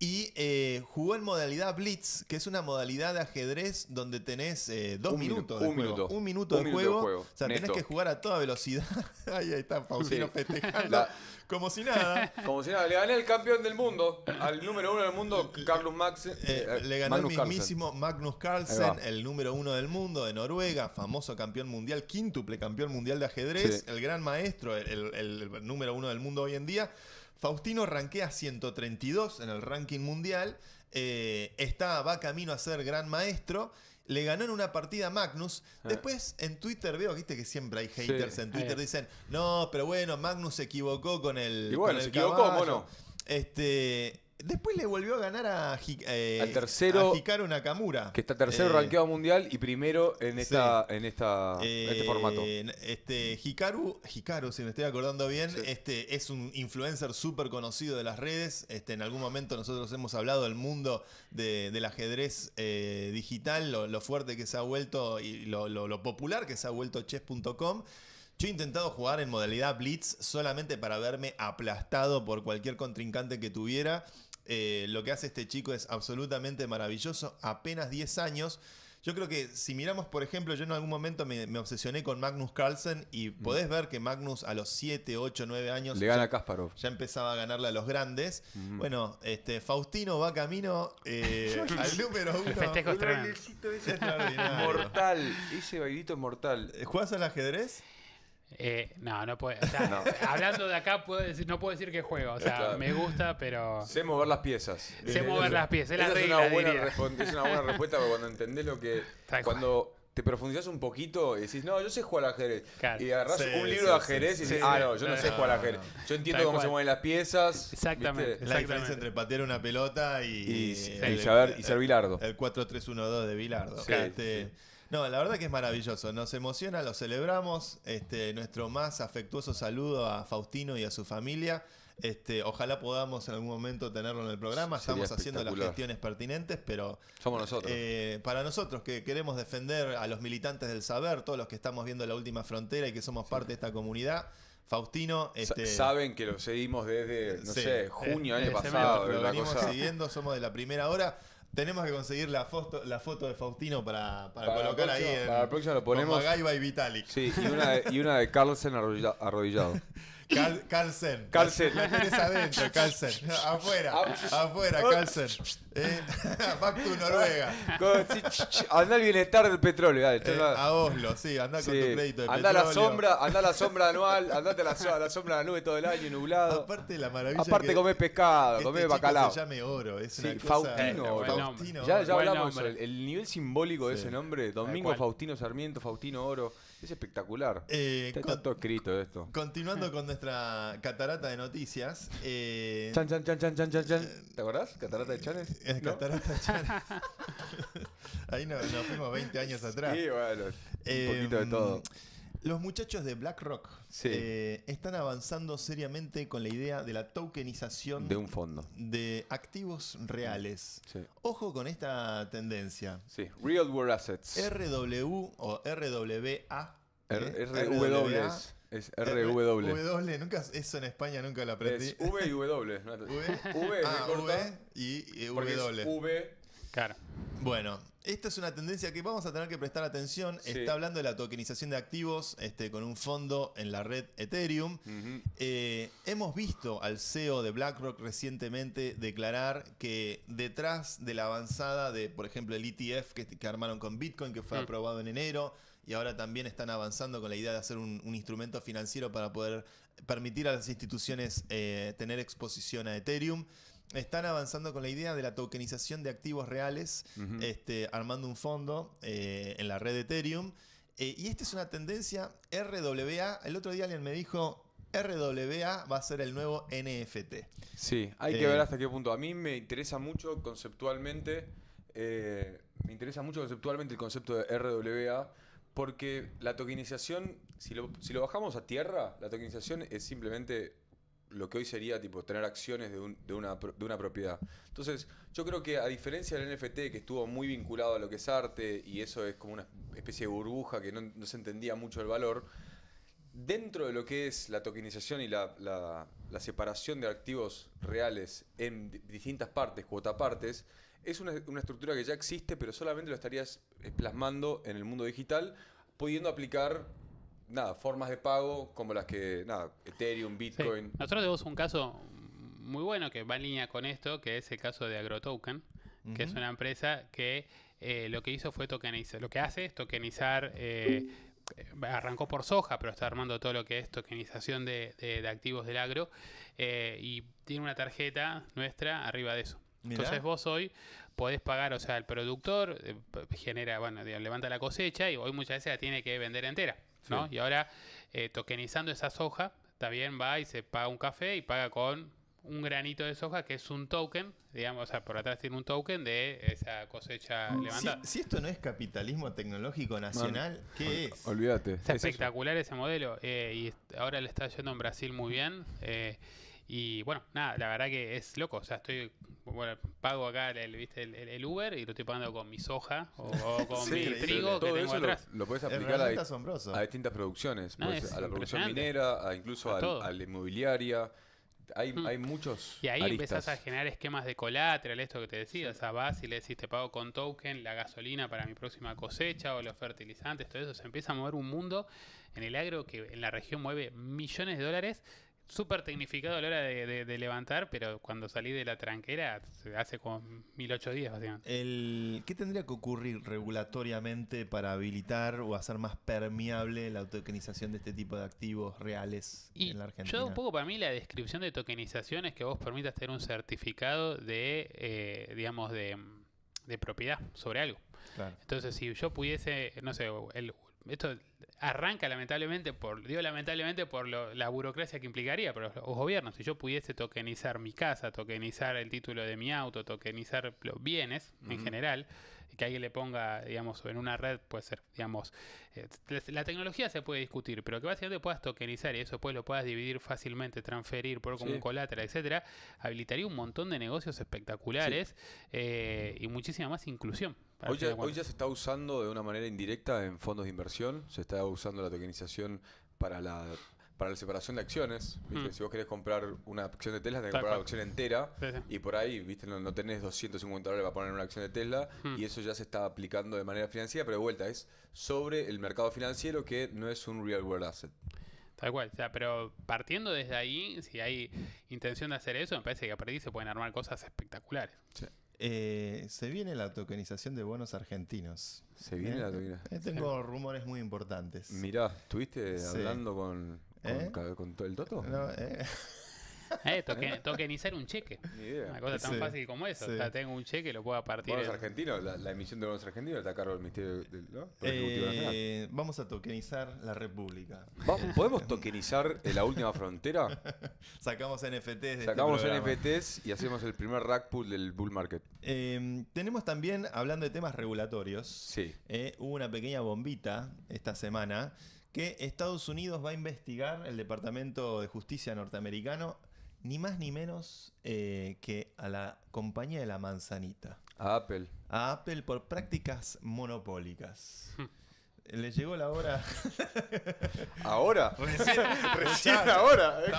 Y eh, jugó en modalidad Blitz, que es una modalidad de ajedrez donde tenés eh, dos minutos. un, Minuto. de juego. O sea, tenés que jugar a toda velocidad. ahí, está Paulino sí. Como si nada. Como si Le gané al campeón del mundo, al número uno del mundo, Carlos Max. Eh, le ganó Magnus mismísimo Magnus Carlsen, el número uno del mundo de Noruega, famoso campeón mundial, quíntuple campeón mundial de ajedrez, el gran maestro, el número uno del mundo hoy en día. Faustino rankea 132 en el ranking mundial, eh, va camino a ser gran maestro, le ganó en una partida Magnus. Ah. Después en Twitter veo, viste que siempre hay haters en Twitter, dicen, no, pero bueno, Magnus se equivocó con el... Y bueno, se equivocó, Este, después le volvió a ganar a, eh, tercero, Hikaru Nakamura. Que está tercero eh, rankeado mundial y primero en, esta, en esta, este eh, formato. Este, Hikaru, Hikaru, si me estoy acordando bien, este, es un influencer súper conocido de las redes. Este, en algún momento nosotros hemos hablado del mundo del ajedrez eh, digital, lo, fuerte que se ha vuelto y lo popular que se ha vuelto chess.com. Yo he intentado jugar en modalidad Blitz solamente para verme aplastado por cualquier contrincante que tuviera. Eh, lo que hace este chico es absolutamente maravilloso, apenas 10 años. Yo creo que si miramos, por ejemplo, yo en algún momento me, obsesioné con Magnus Carlsen y mm. podés ver que Magnus a los 7, 8, 9 años ya, empezaba a ganarle a los grandes. Mm. Bueno, este Faustino va camino eh, al número uno. El festejo es Mortal, ese bailito mortal. ¿Juegas al ajedrez? Eh, no, no puede. O sea, Hablando de acá, puedo decir, no puedo decir que juego. O sea, me gusta, pero. Sé mover las piezas. Sé mover las piezas. Es, la una buena respuesta pero cuando entendés lo que. cuando te profundizás un poquito y decís, no, yo sé jugar al ajedrez. Y agarrás un libro de ajedrez y decís, ah, no, yo no, sé jugar al ajedrez. Yo entiendo cómo se mueven las piezas. Exactamente. La diferencia entre patear una pelota y. saber, y ser Bilardo. El 4-3-1-2 de Bilardo. Este, no, la verdad que es maravilloso. Nos emociona, lo celebramos. Este, nuestro más afectuoso saludo a Faustino y a su familia. Este, ojalá podamos en algún momento tenerlo en el programa. Estamos haciendo las gestiones pertinentes, pero. Somos nosotros. Eh, para nosotros que queremos defender a los militantes del saber, todos los que estamos viendo la última frontera y que somos parte de esta comunidad. Faustino, este, saben que lo seguimos desde, no sé, junio eh, año pasado. Lo venimos siguiendo, somos de la primera hora. Tenemos que conseguir la foto, la foto de Faustino para, para, colocar ahí. En, la próxima lo ponemos. y Vitalik. Sí, y una de, y una de Carlsen arrodillado. Carlsen, Carlsen. La, adentro, Carlsen, Afuera, ah, afuera, ah, Carlsen, Eh, back to Noruega. Anda el bienestar del petróleo. Eh, a Oslo, sí, andá con tu crédito de petróleo. A la sombra, anda la sombra anual, andate a la, sombra de la nube todo el año, nublado. Aparte la maravilla Aparte que comés pescado, este comés bacalao. se llame Oro, sí, Faustino, Ya, hablamos, el, nivel simbólico de ese nombre, Domingo Faustino Sarmiento, Faustino Oro. Es espectacular. ¿Qué eh, está, todo escrito esto. Continuando con nuestra catarata de noticias. Eh, chan, chan, chan, chan, chan, chan, ¿Te acordás? ¿Catarata de Chanes? Eh, eh, catarata de Chanes. Ahí nos, nos, fuimos 20 años atrás. Sí, Un poquito de em, todo. Los muchachos de BlackRock eh, están avanzando seriamente con la idea de la tokenización de un fondo de activos reales. Mm, Ojo con esta tendencia. Sí, Real World Assets. RW o RWA. R RWA. ¿eh? Es RW. nunca, eso en España nunca lo aprendí. Es V y W. Ah, v, y W. Bueno, esta es una tendencia que vamos a tener que prestar atención. Está hablando de la tokenización de activos este, con un fondo en la red Ethereum. Eh, hemos visto al CEO de BlackRock recientemente declarar que detrás de la avanzada de, por ejemplo, el ETF que, armaron con Bitcoin, que fue mm. aprobado en enero, y ahora también están avanzando con la idea de hacer un, instrumento financiero para poder permitir a las instituciones eh, tener exposición a Ethereum están avanzando con la idea de la tokenización de activos reales, este, armando un fondo eh, en la red de Ethereum. Eh, y esta es una tendencia RWA. El otro día alguien me dijo, RWA va a ser el nuevo NFT. Sí, hay que eh, ver hasta qué punto. A mí me interesa mucho conceptualmente, me interesa mucho conceptualmente el concepto de RWA. Porque la tokenización, si lo bajamos a tierra, la tokenización es simplemente lo que hoy sería tipo tener acciones de, una, propiedad. Entonces, yo creo que a diferencia del NFT, que estuvo muy vinculado a lo que es arte, y eso es como una especie de burbuja que no, se entendía mucho el valor, dentro de lo que es la tokenización y la, separación de activos reales en distintas partes, cuotapartes, es una, una estructura que ya existe, pero solamente lo estarías plasmando en el mundo digital, pudiendo aplicar nada, formas de pago como las que, nada, Ethereum, Bitcoin. Nosotros tenemos un caso muy bueno que va en línea con esto, que es el caso de AgroToken, que es una empresa que eh, lo que hizo fue tokenizar. Lo que hace es tokenizar, eh, arrancó por soja, pero está armando todo lo que es tokenización de, de, activos del agro, eh, y tiene una tarjeta nuestra arriba de eso. Entonces vos hoy podés pagar, o sea, el productor genera, bueno, levanta la cosecha y hoy muchas veces la tiene que vender entera. ¿no? Y ahora, eh, tokenizando esa soja, también va y se paga un café y paga con un granito de soja que es un token, digamos, o sea, por atrás tiene un token de esa cosecha mm, levantada. Si, esto no es capitalismo tecnológico nacional, ¿qué es? Olvídate. espectacular ese modelo eh, y ahora le está yendo en Brasil muy bien. Eh, y bueno, nada, la verdad que es loco. O sea, estoy. Bueno, pago acá el, Uber y lo estoy pagando con mi soja o, con mi trigo eso Lo, puedes aplicar a, distintas producciones. a la producción minera, incluso a, la inmobiliaria. Hay, mm. hay, muchos. Y ahí empiezas empezás a generar esquemas de colateral, esto que te decía. O sea, vas y le decís, te pago con token la gasolina para mi próxima cosecha o los fertilizantes, todo eso. Se empieza a mover un mundo en el agro que en la región mueve millones de dólares súper tecnificado a la hora de, levantar, pero cuando salí de la tranquera se hace como ocho días, básicamente. El, ¿Qué tendría que ocurrir regulatoriamente para habilitar o hacer más permeable la tokenización de este tipo de activos reales en la Argentina? Yo, un poco para mí, la descripción de tokenización es que vos permitas tener un certificado de, eh, digamos, de, propiedad sobre algo. Entonces, si yo pudiese, no sé, el, esto arranca lamentablemente por, digo lamentablemente por la burocracia que implicaría pero los, gobiernos. Si yo pudiese tokenizar mi casa, tokenizar el título de mi auto, tokenizar los bienes en general, que alguien le ponga, digamos, en una red puede ser, digamos, eh, la tecnología se puede discutir, pero que básicamente puedas tokenizar y eso después lo puedas dividir fácilmente, transferir por como un colateral, etcétera, habilitaría un montón de negocios espectaculares eh, y muchísima más inclusión. Hoy ya, se está usando de una manera indirecta en fondos de inversión, se está usando la tokenización para la, para la separación de acciones. Mm. Si vos querés comprar una acción de Tesla, tenés que comprar la acción entera y por ahí viste no, tenés 250 dólares para poner una acción de Tesla mm. y eso ya se está aplicando de manera financiera, pero de vuelta es sobre el mercado financiero que no es un real world asset. Tal cual, pero partiendo desde ahí, si hay intención de hacer eso, me parece que a partir se pueden armar cosas espectaculares. Sí. Eh, se viene la tokenización de bonos argentinos. Se viene la eh, tokenización. Eh, tengo rumores muy importantes. Mirá, ¿estuviste hablando con, con, el Toto? No, Eh, tokenizar un cheque. Una cosa tan fácil como eso. tengo un cheque, lo puedo partir. Bonos argentinos, la, emisión de bonos argentinos está a cargo del Ministerio del eh, Vamos a tokenizar la República. ¿Podemos tokenizar eh, la última frontera? Sacamos NFTs. Este Sacamos NFTs y hacemos el primer rack del bull market. Em, tenemos también, hablando de temas regulatorios, sí. hubo una pequeña bombita esta semana que Estados Unidos va a investigar el Departamento de Justicia norteamericano ni más ni menos eh, que a la compañía de la manzanita. A Apple. A Apple por prácticas monopólicas. Le llegó la hora. ¿Ahora? Recién, ahora. Eh,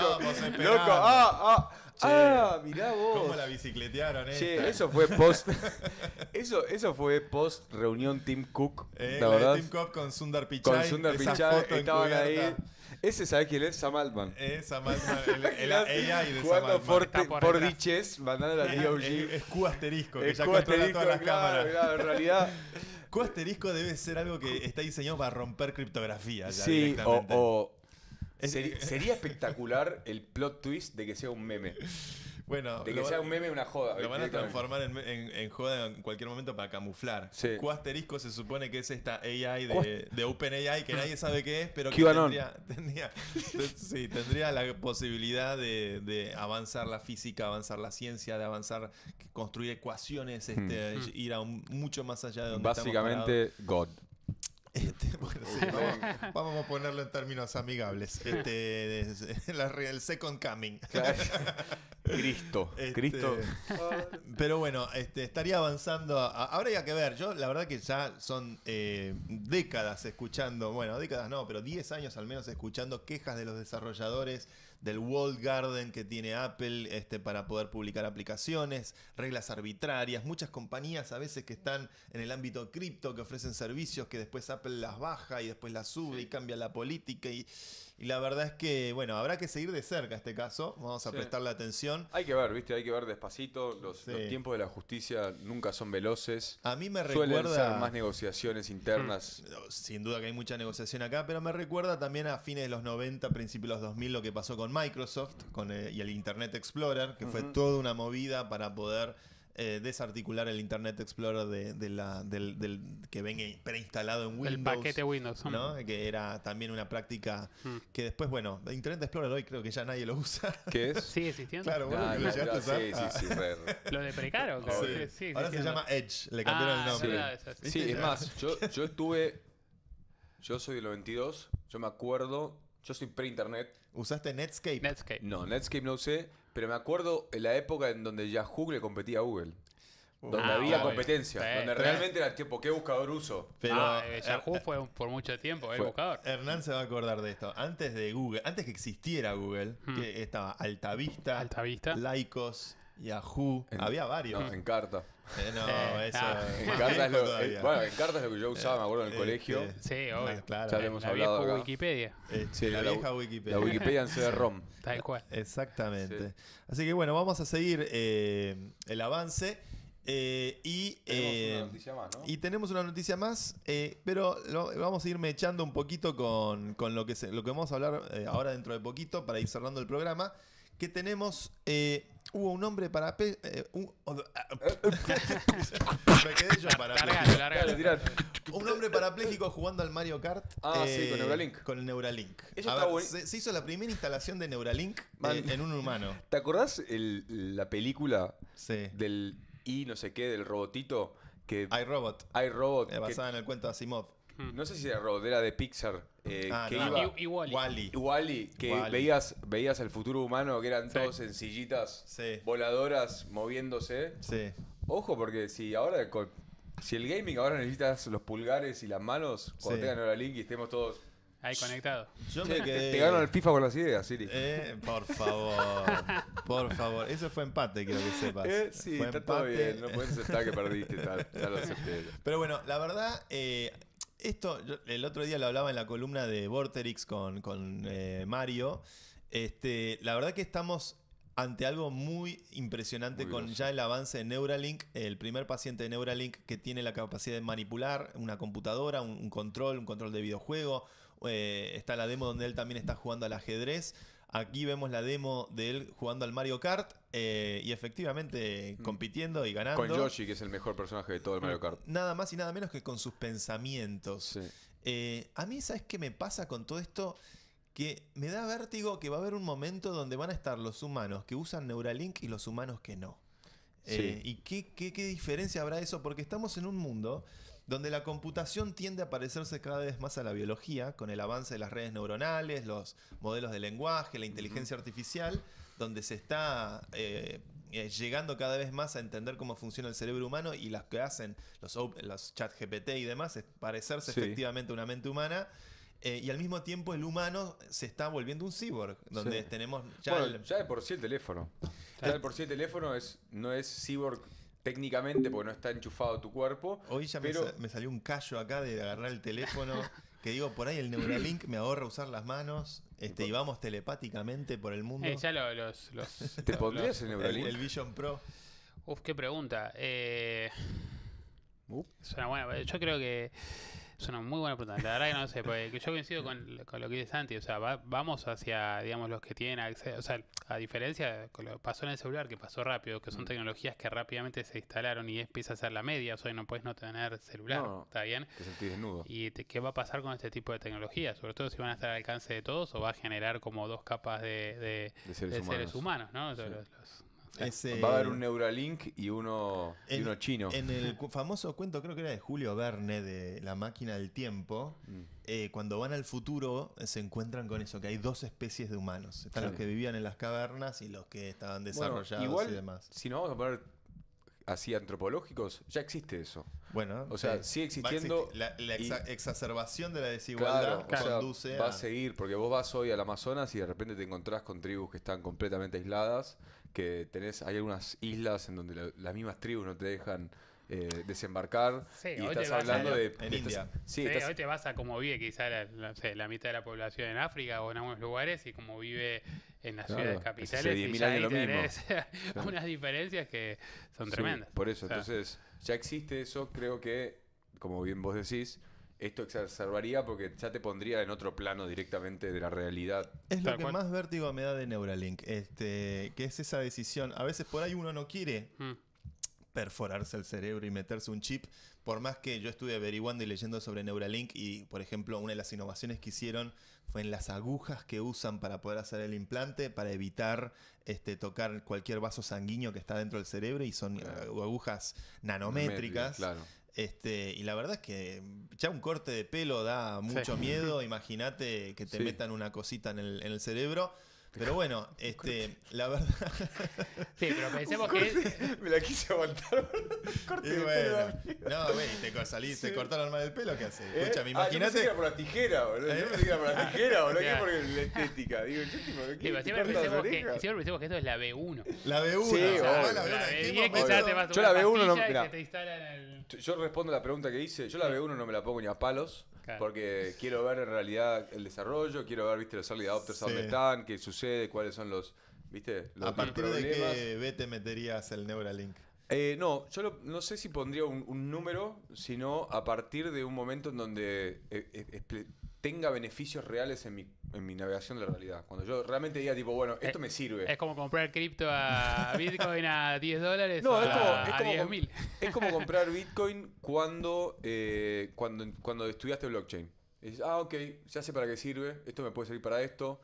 loco, ah, ah, ah, mirá vos. ¿Cómo la bicicletearon, eh? eso fue post. eso, eso fue post reunión Tim Cook. Eh, la, verdad. Cook con Sundar Pichai. Con Sundar Pichai estaban ahí. Ese sabe quién es, Sam Altman. Es Sam Altman, el, el, AI de Sam Altman. Por, por, por diches, mandando la DOG. Es Q asterisco, que ya Q controla todas las claro, cámaras. en realidad... Q asterisco debe ser algo que está diseñado para romper criptografía. Ya, sí, o, sería espectacular el plot twist de que sea un meme. Bueno, de que sea un meme una joda. Lo van a transformar en, en, en, joda en cualquier momento para camuflar. Sí. Cuasterisco se supone que es esta AI de, de OpenAI que nadie sabe qué es, pero que tendría, tendría, la posibilidad de, de, avanzar la física, avanzar la ciencia, de avanzar, construir ecuaciones, este, hmm. ir a mucho más allá de donde Básicamente, God. Este, vamos, a ponerlo en términos amigables. Este, el Second Coming. Cristo. Este, Cristo. Pero bueno, este, estaría avanzando. ahora ya que ver. Yo, la verdad, que ya son eh, décadas escuchando, bueno, décadas no, pero 10 años al menos escuchando quejas de los desarrolladores del Walled Garden que tiene Apple este, para poder publicar aplicaciones, reglas arbitrarias, muchas compañías a veces que están en el ámbito cripto que ofrecen servicios que después Apple las baja y después las sube y cambia la política y y la verdad es que, bueno, habrá que seguir de cerca este caso. Vamos a prestarle atención. Hay que ver, ¿viste? Hay que ver despacito. Los, tiempos de la justicia nunca son veloces. A mí me recuerda. más negociaciones internas. Mm, sin duda que hay mucha negociación acá, pero me recuerda también a fines de los 90, principios de los 2000, lo que pasó con Microsoft con el, eh, y el Internet Explorer, que fue toda una movida para poder eh, desarticular el Internet Explorer de, la, del, que venga preinstalado en Windows. El paquete Windows. ¿no? Que era también una práctica hmm. que después, bueno, Internet Explorer hoy creo que ya nadie lo usa. ¿Qué es? ¿Sigue existiendo? Claro, bueno, lo sí, Sí, sí, Lo de ah, Sí. Ahora se llama Edge, le cambiaron el ah, nombre. sí, es más, yo, estuve, yo soy los 92, yo me acuerdo, yo soy pre-internet. ¿Usaste Netscape? Netscape. No, Netscape no usé, pero me acuerdo en la época en donde Yahoo le competía a Google. Donde ah, había competencia. donde realmente era tipo, ¿qué buscador uso? Ah, er, Yahoo er, fue por mucho tiempo el buscador. Hernán se va a acordar de esto. Antes de Google, antes que existiera Google, hmm. que estaba Altavista, Altavista, Laicos, Yahoo. Había varios. en carta eh, no, eso. Ah. Encarta es lo, eh, lo que yo usaba, me acuerdo, en el este, colegio. Sí, obvio. claro. Ya hemos la hablado vieja Wikipedia. Este, sí, la, vieja Wikipedia. La Wikipedia en CD-ROM. Tal cual. Exactamente. Así que bueno, vamos a seguir eh, el avance. y, tenemos una noticia más, ¿no? y tenemos una noticia más, pero vamos a irme echando un poquito con, con lo, que lo que vamos a hablar ahora dentro de poquito para ir cerrando el programa, que tenemos hubo un hombre para... hombre parapléjico jugando al Mario Kart. Ah, eh, con Neuralink. el Neuralink. se, hizo la primera instalación de Neuralink eh, en un humano. ¿Te acordás la película del y no sé qué, del robotito? Que, iRobot. iRobot. robot eh, basada en el cuento de Asimov. Hmm. No sé si era Rodera de Pixar. Eh, ah, que no. Wally. que Veías, veías el futuro humano, que eran todos en voladoras moviéndose. Sí. Ojo, porque si ahora si el gaming ahora necesitas los pulgares y las manos, cuando tengan la link y estemos todos Ahí conectados. Yo me Te ganaron el FIFA con las ideas, Siri. Eh, por favor. Por favor. Eso fue empate, quiero que sepas. Eh, sí, está todo bien. No puedes aceptar que perdiste. Tal, Pero bueno, la verdad, esto, el otro día lo hablaba en la columna de Vorterix con, eh, Mario. Este, la verdad que estamos ante algo muy impresionante con ya el avance de Neuralink, el primer paciente de Neuralink que tiene la capacidad de manipular una computadora, un, control, un control de videojuego. Eh, está la demo donde él también está jugando al ajedrez. Aquí vemos la demo de él jugando al Mario Kart eh, y efectivamente mm. compitiendo y ganando. Con Yoshi, que es el mejor personaje de todo el Mario Kart. Nada más y nada menos que con sus pensamientos. Eh, a mí, ¿sabes qué me pasa con todo esto? Que me da vértigo que va a haber un momento donde van a estar los humanos que usan Neuralink y los humanos que no. Eh, ¿Y qué, qué diferencia habrá eso? Porque estamos en un mundo donde la computación tiende a parecerse cada vez más a la biología, con el avance de las redes neuronales, los modelos de lenguaje, la inteligencia artificial, donde se está eh, eh, llegando cada vez más a entender cómo funciona el cerebro humano y las que hacen los, chat GPT y demás es parecerse efectivamente a una mente humana. Eh, y al mismo tiempo el humano se está volviendo un cyborg, donde tenemos ya, de por sí el teléfono. Ya de por sí el teléfono no es cyborg técnicamente, porque no está enchufado tu cuerpo. Hoy ya me, salió un callo acá de agarrar el teléfono, que digo, por ahí el Neuralink me ahorra usar las manos, este, y vamos telepáticamente por el mundo. Eh, ya los, ¿Te pondrías el Neuralink? El, Vision Pro. Uf, qué pregunta. Eh... Uh. yo creo que... Es una muy buena pregunta. La verdad que no sé, porque yo coincido con, lo que dice Santi. O sea, vamos hacia, digamos, los que tienen acceso. O sea, a diferencia con lo que pasó en el celular, que pasó rápido, que son mm. tecnologías que rápidamente se instalaron y empieza a ser la media. O sea, no puedes no tener celular. ¿Está bien? Te sentís desnudo. ¿Y qué va a pasar con este tipo de tecnologías? Sobre todo si van a estar al alcance de todos o va a generar como dos capas de, de, seres, humanos. ¿no? Va a haber un Neuralink y uno, y uno chino. En el famoso cuento, creo que era de Julio Verne, de La máquina del tiempo, mm. eh, cuando van al futuro eh, se encuentran con eso, que hay dos especies de humanos. Están los que vivían en las cavernas y los que estaban desarrollados y demás. Si no vamos a poner así antropológicos, ya existe eso. Bueno, o sea, sigue existiendo. La, exacerbación de la desigualdad conduce Va a seguir, porque vos vas hoy al Amazonas y de repente te encontrás con tribus que están completamente aisladas que tenés, hay algunas islas en donde las mismas tribus no te dejan eh, desembarcar. Sí, y estás vas hablando a, de. En India. sí, te vas a como vive quizá la, mitad de la población en África o en algunos lugares y como vive en las ciudades capitales. Y ya es lo tenés mismo. unas diferencias que son tremendas. Por eso, entonces, ya existe eso, creo que, como bien vos decís, esto exacerbaría porque ya te pondría en otro plano directamente de la realidad. Es lo que más vértigo me da de Neuralink, este, que es esa decisión. A veces por ahí uno no quiere hmm. perforarse el cerebro y meterse un chip, por más que yo estuve averiguando y leyendo sobre Neuralink y, por ejemplo, una de las innovaciones que hicieron fue en las agujas que usan para poder hacer el implante, para evitar este, tocar cualquier vaso sanguíneo que está dentro del cerebro y son eh, agujas nanométricas. claro este, y la verdad es que mm, ya un corte de pelo da mucho miedo. Imagínate que te metan una cosita en el, en el, cerebro. Pero bueno, este, la verdad. Sí, pero pensemos que. Me la quise aguantar. corté y bueno, no, güey, te, sí. te cortaron más del pelo, ¿qué haces? ¿Eh? me ah, imagínate. yo por la tijera, boludo. Eh. no me por la tijera, boludo. la estética. Digo, yo siempre, pensemos que, siempre pensemos que esto es la B1. La B1, sí, o la B1. Yo la B1 no. yo respondo la pregunta que Yo la B1 no me la pongo ni a palos. Porque quiero ver en realidad el desarrollo, quiero ver, viste, los early adopters a dónde están, qué sucede de cuáles son los, ¿viste? a partir de qué B te meterías el Neuralink. Eh, no, yo no sé si pondría un, número, sino a partir de un momento en donde eh, eh, tenga beneficios reales en mi, navegación de la realidad. Cuando yo realmente diga, tipo, bueno, esto me sirve. Es como comprar cripto a Bitcoin a 10 dólares no, es como, a, es como, Es como comprar Bitcoin cuando, cuando, cuando estudiaste blockchain. Y dices, ah, ok, ya sé para qué sirve, esto me puede servir para esto,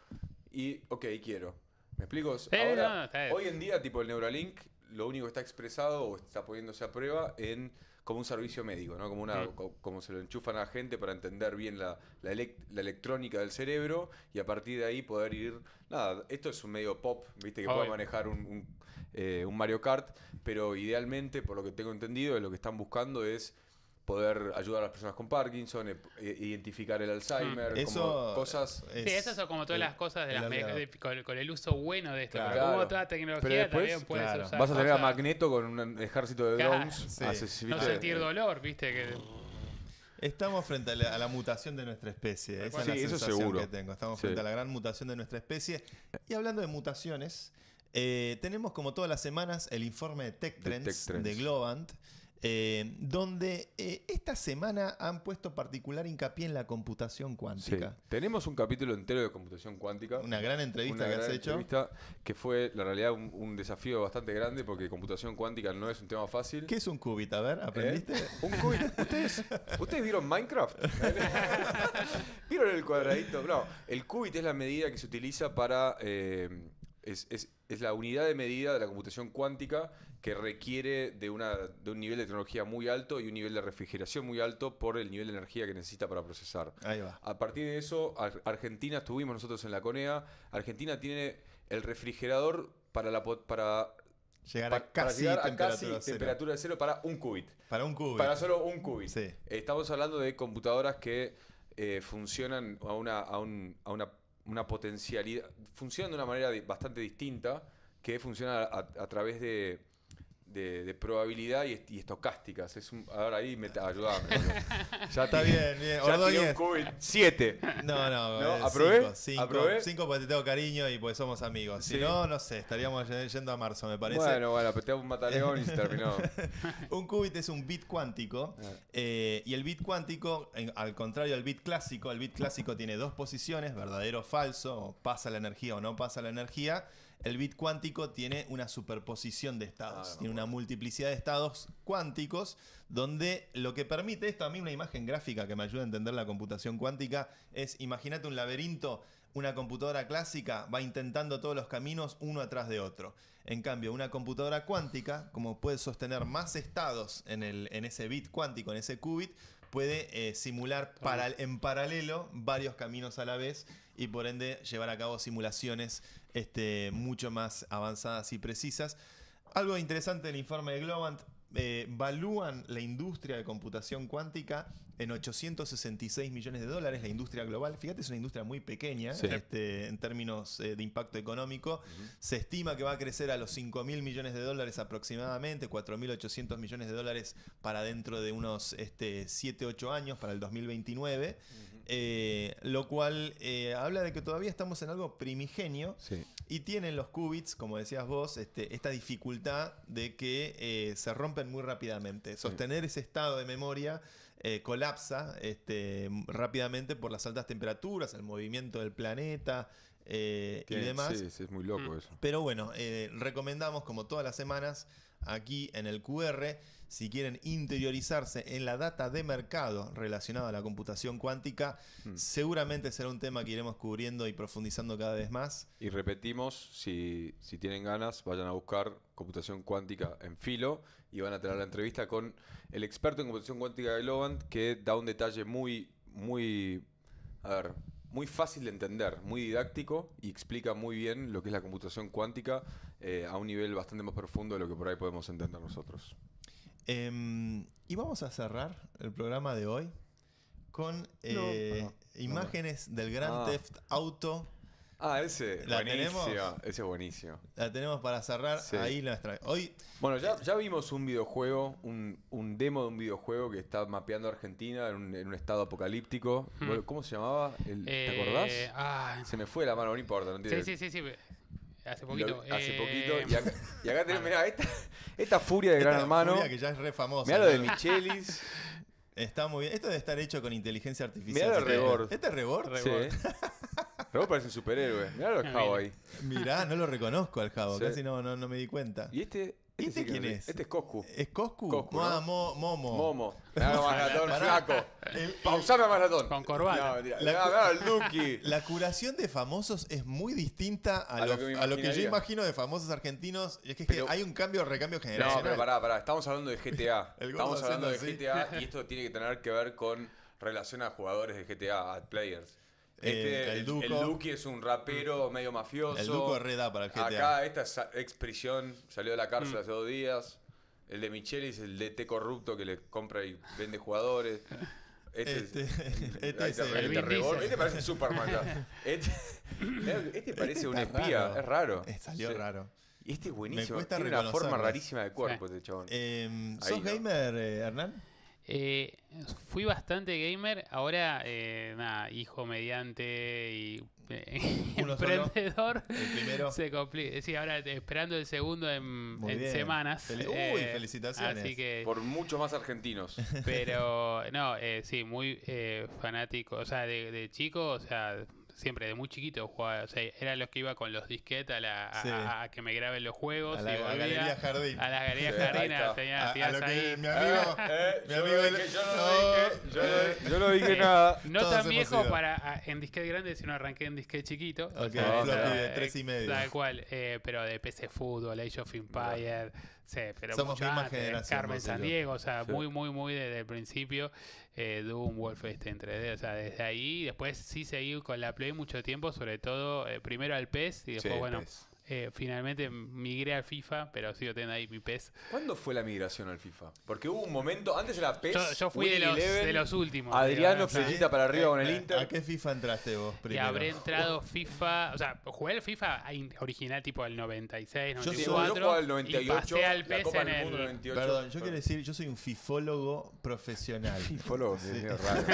y, ok, quiero. ¿Me explico? Ahora, hoy en día, tipo el Neuralink, lo único que está expresado o está poniéndose a prueba en como un servicio médico, ¿no? Como, una, como se lo enchufan a la gente para entender bien la, electrónica del cerebro y a partir de ahí poder ir... Nada, esto es un medio pop, viste, que puede manejar un, eh, un Mario Kart, pero idealmente, por lo que tengo entendido, lo que están buscando es poder ayudar a las personas con Parkinson, e, e, identificar el Alzheimer, mm. cosas. sí, esas son como todas las cosas con, el uso bueno de esto. Claro. otra tecnología también Vas a tener a Magneto con un ejército de drones. no sentir eh, dolor, viste Estamos frente a la, mutación de nuestra especie. Esa es la eso sensación seguro. que tengo. Estamos frente a la gran mutación de nuestra especie. Y hablando de mutaciones, eh, tenemos como todas las semanas el informe de Tech Trends, de Globant. Eh, donde eh, esta semana han puesto particular hincapié en la computación cuántica. Tenemos un capítulo entero de computación cuántica. Una gran entrevista una que gran entrevista Que fue, la realidad, un, desafío bastante grande porque computación cuántica no es un tema fácil. ¿Qué es un qubit? A ver, ¿Eh? ¿aprendiste? ¿Un qubit? ¿Ustedes, ¿Ustedes vieron Minecraft? ¿Vieron el cuadradito? No, el qubit es la medida que se utiliza para es, la unidad de medida de la computación cuántica que requiere de, una, un nivel de tecnología muy alto y un nivel de refrigeración muy alto por el nivel de energía que necesita para procesar. Ahí va. A partir de eso, Argentina, estuvimos nosotros en la CONEA, Argentina tiene el refrigerador para, la, para Llegar a, casi, temperatura, de cero para un qubit. Para un qubit. Para solo un qubit. Estamos hablando de computadoras que eh, funcionan a a, a una una potencialidad, funciona de una manera bastante distinta que funciona a, a través de de, probabilidad y, estocásticas. Es ahora ahí me ayudame. ya está bien, bien. Ordóñez. 7. No, no, ¿No? Eh, ¿Aprobé? Cinco porque te tengo cariño y pues somos amigos. Si no, no sé, estaríamos yendo a marzo, me parece. Bueno, bueno, te un mataleón y se terminó. un qubit es un bit cuántico. Ah. Eh, y el bit cuántico, al contrario al bit clásico, el bit clásico tiene dos posiciones, verdadero o falso, pasa la energía o no pasa la energía el bit cuántico tiene una superposición de estados, ah, tiene una multiplicidad de estados cuánticos, donde lo que permite esto, a mí una imagen gráfica que me ayuda a entender la computación cuántica, es imagínate un laberinto, una computadora clásica va intentando todos los caminos uno atrás de otro. En cambio, una computadora cuántica, como puede sostener más estados en, el, en ese bit cuántico, en ese qubit, puede eh, simular en paralelo varios caminos a la vez y por ende llevar a cabo simulaciones este, mucho más avanzadas y precisas. Algo interesante del informe de Globant, eh, evalúan la industria de computación cuántica en 866 millones de dólares la industria global. Fíjate, es una industria muy pequeña este, en términos eh, de impacto económico. Se estima que va a crecer a los 5 mil millones de dólares aproximadamente, 4.800 millones de dólares para dentro de unos 7, este, 8 años, para el 2029. Eh, lo cual eh, habla de que todavía estamos en algo primigenio y tienen los qubits, como decías vos, este, esta dificultad de que se rompen muy rápidamente. Sostener ese estado de memoria eh, colapsa este, rápidamente por las altas temperaturas, el movimiento del planeta eh, y demás. Sí, sí, es muy loco mm. eso. Pero bueno, eh, recomendamos, como todas las semanas, aquí en el QR, si quieren interiorizarse en la data de mercado relacionada a la computación cuántica, mm. seguramente será un tema que iremos cubriendo y profundizando cada vez más. Y repetimos, si tienen ganas, vayan a buscar computación cuántica en filo y van a tener la entrevista con el experto en computación cuántica de Lovant, que da un detalle muy, muy, muy fácil de entender, muy didáctico y explica muy bien lo que es la computación cuántica eh, a un nivel bastante más profundo de lo que por ahí podemos entender nosotros. Em, y vamos a cerrar el programa de hoy con eh, imágenes del Grand ah. Theft Auto Ah, ese. La buenísimo. Tenemos, ese buenísimo. La tenemos para cerrar ahí nuestra. Hoy. Bueno, ya, eh, ya vimos un videojuego, un, un, demo de un videojuego que está mapeando Argentina en un, estado apocalíptico. Hmm. ¿Cómo se llamaba? ¿Te eh, acordás? Ah. se me fue la mano, no importa, no Sí, sí, sí, sí. Hace poquito. hace eh, poquito. Y acá, y acá tenemos, mirá, esta, esta furia de Gran Hermano. que ya es re famosa. Mirá lo de Michelis. Está muy bien. Esto debe estar hecho con inteligencia artificial. Mirá el rebord. ¿Este es rebord? Sí. rebord parece un superhéroe. Mirá el ah, jabo ahí. Mirá, no lo reconozco al jabo. Casi no, no, no me di cuenta. Y este ¿Este quién es? Este es Coscu. ¿Es Coscu? Coscu ah, ¿no? Momo. Momo. Momo. más maratón flaco. El, maratón. Con corbata. No, la, no, Lucky. La curación de famosos es muy distinta a, lo, que yo imagino de famosos argentinos. Es que, es que hay un cambio, recambio general. No, pero pará, pará. Estamos hablando de GTA. Estamos hablando de GTA y esto tiene que tener que ver con relación a jugadores de GTA, a players. Este, eh, el, Duco. es un rapero mm. medio mafioso. El Duco reda para el GTA. Acá, esta es ex salió de la cárcel mm. hace dos días. El de Micheli es el DT corrupto que le compra y vende jugadores. Este, este es, este parece Superman. Este, este, este, parece un espía, es raro. Eh, salió raro. Y este es buenísimo. Tiene una forma rarísima de cuerpo este chabón. Em, ¿Sos gamer, eh, Hernán? Eh, fui bastante gamer, ahora eh, nada, hijo mediante y eh, emprendedor. el primero. Eh, sí, ahora esperando el segundo en, semanas. Uy, felicitaciones. Así que, Por muchos más argentinos. Pero no, sí, muy fanático. O sea, de, de chico, o sea, siempre de muy chiquito jugaba, o sea, era los que iba con los disquetes a, a, que me graben los juegos. A la, galería jardín. A la galería sí, jardín, tenía, a, lo ahí. Que, mi eh, amigo, eh, mi amigo, yo no, lo dije, eh, nada. No tan viejo para en disquete grande, sino arranqué en disquete chiquito. Ok, de tres y medio. Tal cual, eh, pero de PC Fútbol, Age of Empire, sí, pero Somos mucho misma antes, Carmen San Diego, o sea, muy, muy, muy desde el principio eh, Doom, Wolfenstein 3D, o sea, desde ahí, después sí seguí con la Play mucho tiempo, sobre todo eh, primero al PES y después, bueno, eh, finalmente migré al FIFA, pero sigo teniendo ahí mi PES. ¿Cuándo fue la migración al FIFA? Porque hubo un momento, antes era PES. Yo, fui de los, de los, últimos. Adriano Flechita para arriba con el eh, eh, Inter. ¿A qué FIFA entraste vos primero? Y habré entrado FIFA, o sea, jugué el FIFA original tipo al 96, 94. Yo, al 98. Y pasé al PES en el... 98, Perdón, yo quiero decir, yo soy un fifólogo profesional. fifólogo, sí. raro.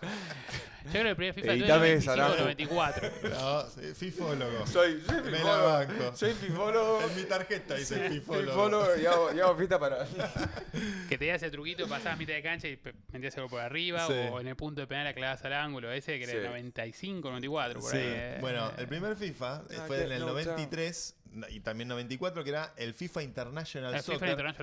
Yo creo el primer FIFA tuve en el 94. No, soy fifólogo. Soy, soy Soy fifólogo. En mi tarjeta dice fifólogo. Fifólogo y hago, y para. que te ese truquito, pasabas mitad de cancha y metías algo por arriba. O en el punto de penal la al ángulo. Ese que era el 95, 94. Por eh. Bueno, el primer FIFA eh, ah, fue en el 93 y también 94, que era el FIFA International, el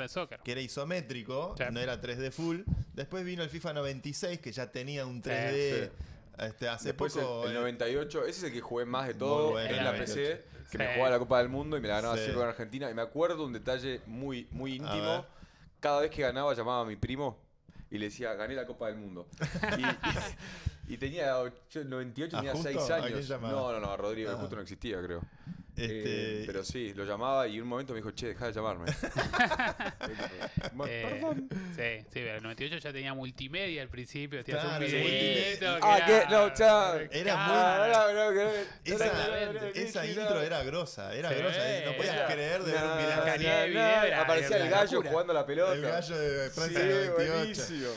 Soccer, que era isométrico, no era 3D full. Después vino el FIFA 96, que ya tenía un 3D. Este, hace poco, el, el, 98, eh, ese es el que jugué más de todo en la PC, que me jugaba la Copa del Mundo y me la ganaba siempre con Argentina. Y me acuerdo un detalle muy, muy íntimo. Cada vez que ganaba llamaba a mi primo y le decía, gané la Copa del Mundo. y, tenía 98, ¿Ah, tenía 6 años. No, no, no, Rodrigo, justo no existía, creo. Eh, este... pero sí, lo llamaba y un momento me dijo, che, deja de llamarme. eh, Perdón. Sí, sí, pero el 98 ya tenía multimedia al principio, hacías un videito. Ah, que no, chao. Era muy. Esa, intro era grosa, era sí, grosa. ¿eh? No podías creer de ver un video. No, no, aparecía el gallo jugando la pelota. El gallo de Francia sí, 98. Buenísimo.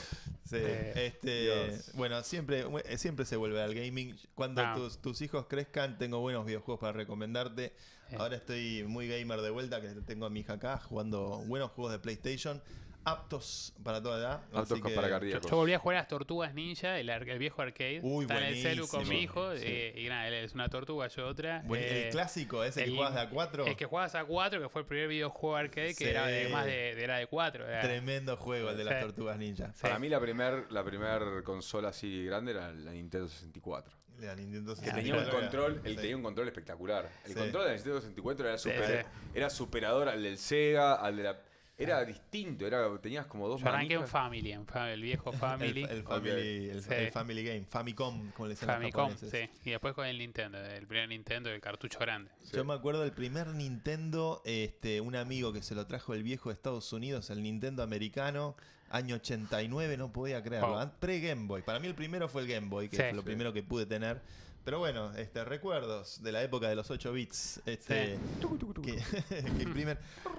Eh, este, bueno, siempre, eh, siempre se vuelve al gaming. Cuando tus, hijos crezcan, tengo buenos videojuegos para recomendarte. Eh. Ahora estoy muy gamer de vuelta, que tengo a mi hija acá jugando buenos juegos de PlayStation aptos para toda edad. Aptos para cardíacos. Yo volví a jugar a las tortugas ninja, el, viejo arcade. Uy, en el celu con mi hijo. Eh, y nada, él es una tortuga, yo otra. el eh, clásico, ese el, que jugabas de A4. Es que jugabas a 4, que fue el primer videojuego arcade, que era de más de, de 4. Tremendo juego el de las tortugas ninja. Para mí la primera la primer consola así grande era la Nintendo 64. La Nintendo tenía un control, tenía un control espectacular. El control de la Nintendo 64 era, super, era superador al del Sega, al de la era distinto, era, tenías como dos Yo arranqué en Family, el viejo Family. el, family el, Family Game, Famicom, como le decían Famicom, sí. Y después con el Nintendo, el primer Nintendo, el cartucho grande. Yo me acuerdo del primer Nintendo, este, un amigo que se lo trajo el viejo de Estados Unidos, el Nintendo americano, año 89, no podía creerlo. Pre-Game Boy. Para mí el primero fue el Game Boy, que fue lo primero que pude tener pero bueno, este, recuerdos de la época de los 8 bits este, que,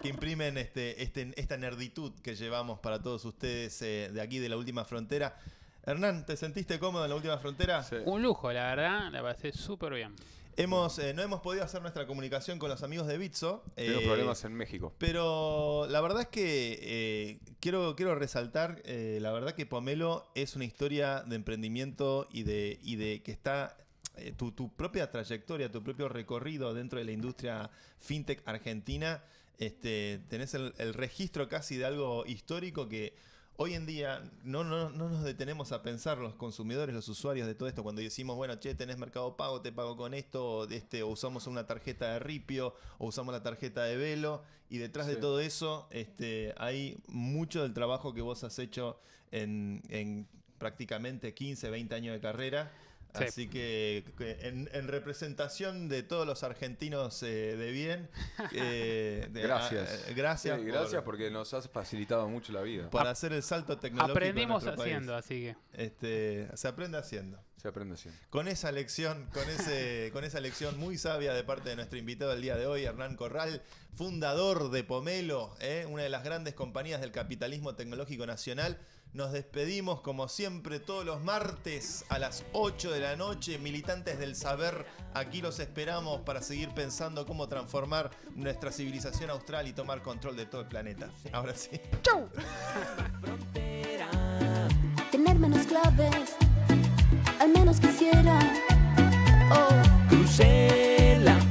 imprimen, este, este, esta nerditud que llevamos para todos ustedes eh, de aquí de la última frontera. Hernán, ¿te sentiste cómodo en la última frontera? Un lujo, la verdad, la pasé súper bien. Hemos, eh, no hemos podido hacer nuestra comunicación con los amigos de Bitso. Tengo eh, problemas en México. Pero la verdad es que quiero, quiero resaltar, la verdad que Pomelo es una historia de emprendimiento y de, y de que está eh, tu, propia trayectoria, tu propio recorrido dentro de la industria fintech argentina, este, tenés el, registro casi de algo histórico que hoy en día no, nos detenemos a pensar los consumidores, los usuarios de todo esto, cuando decimos, bueno, che, tenés mercado pago, te pago con esto, o, este, usamos una tarjeta de ripio, o usamos la tarjeta de velo, y detrás de todo eso este, hay mucho del trabajo que vos has hecho en, en prácticamente 15, 20 años de carrera Así que en, representación de todos los argentinos eh, de bien, eh, gracias. Ah, eh, gracias. porque nos has facilitado mucho la vida. Para hacer el salto tecnológico. Aprendimos haciendo, así que. Este, se aprende haciendo. Se aprende Con esa lección, con, ese, con esa lección muy sabia de parte de nuestro invitado el día de hoy, Hernán Corral, fundador de Pomelo, ¿eh? una de las grandes compañías del capitalismo tecnológico nacional. Nos despedimos como siempre todos los martes a las 8 de la noche. Militantes del saber, aquí los esperamos para seguir pensando cómo transformar nuestra civilización austral y tomar control de todo el planeta. Ahora sí. ¡Chau! Tener menos claves al menos quisiera. Oh, Crucela.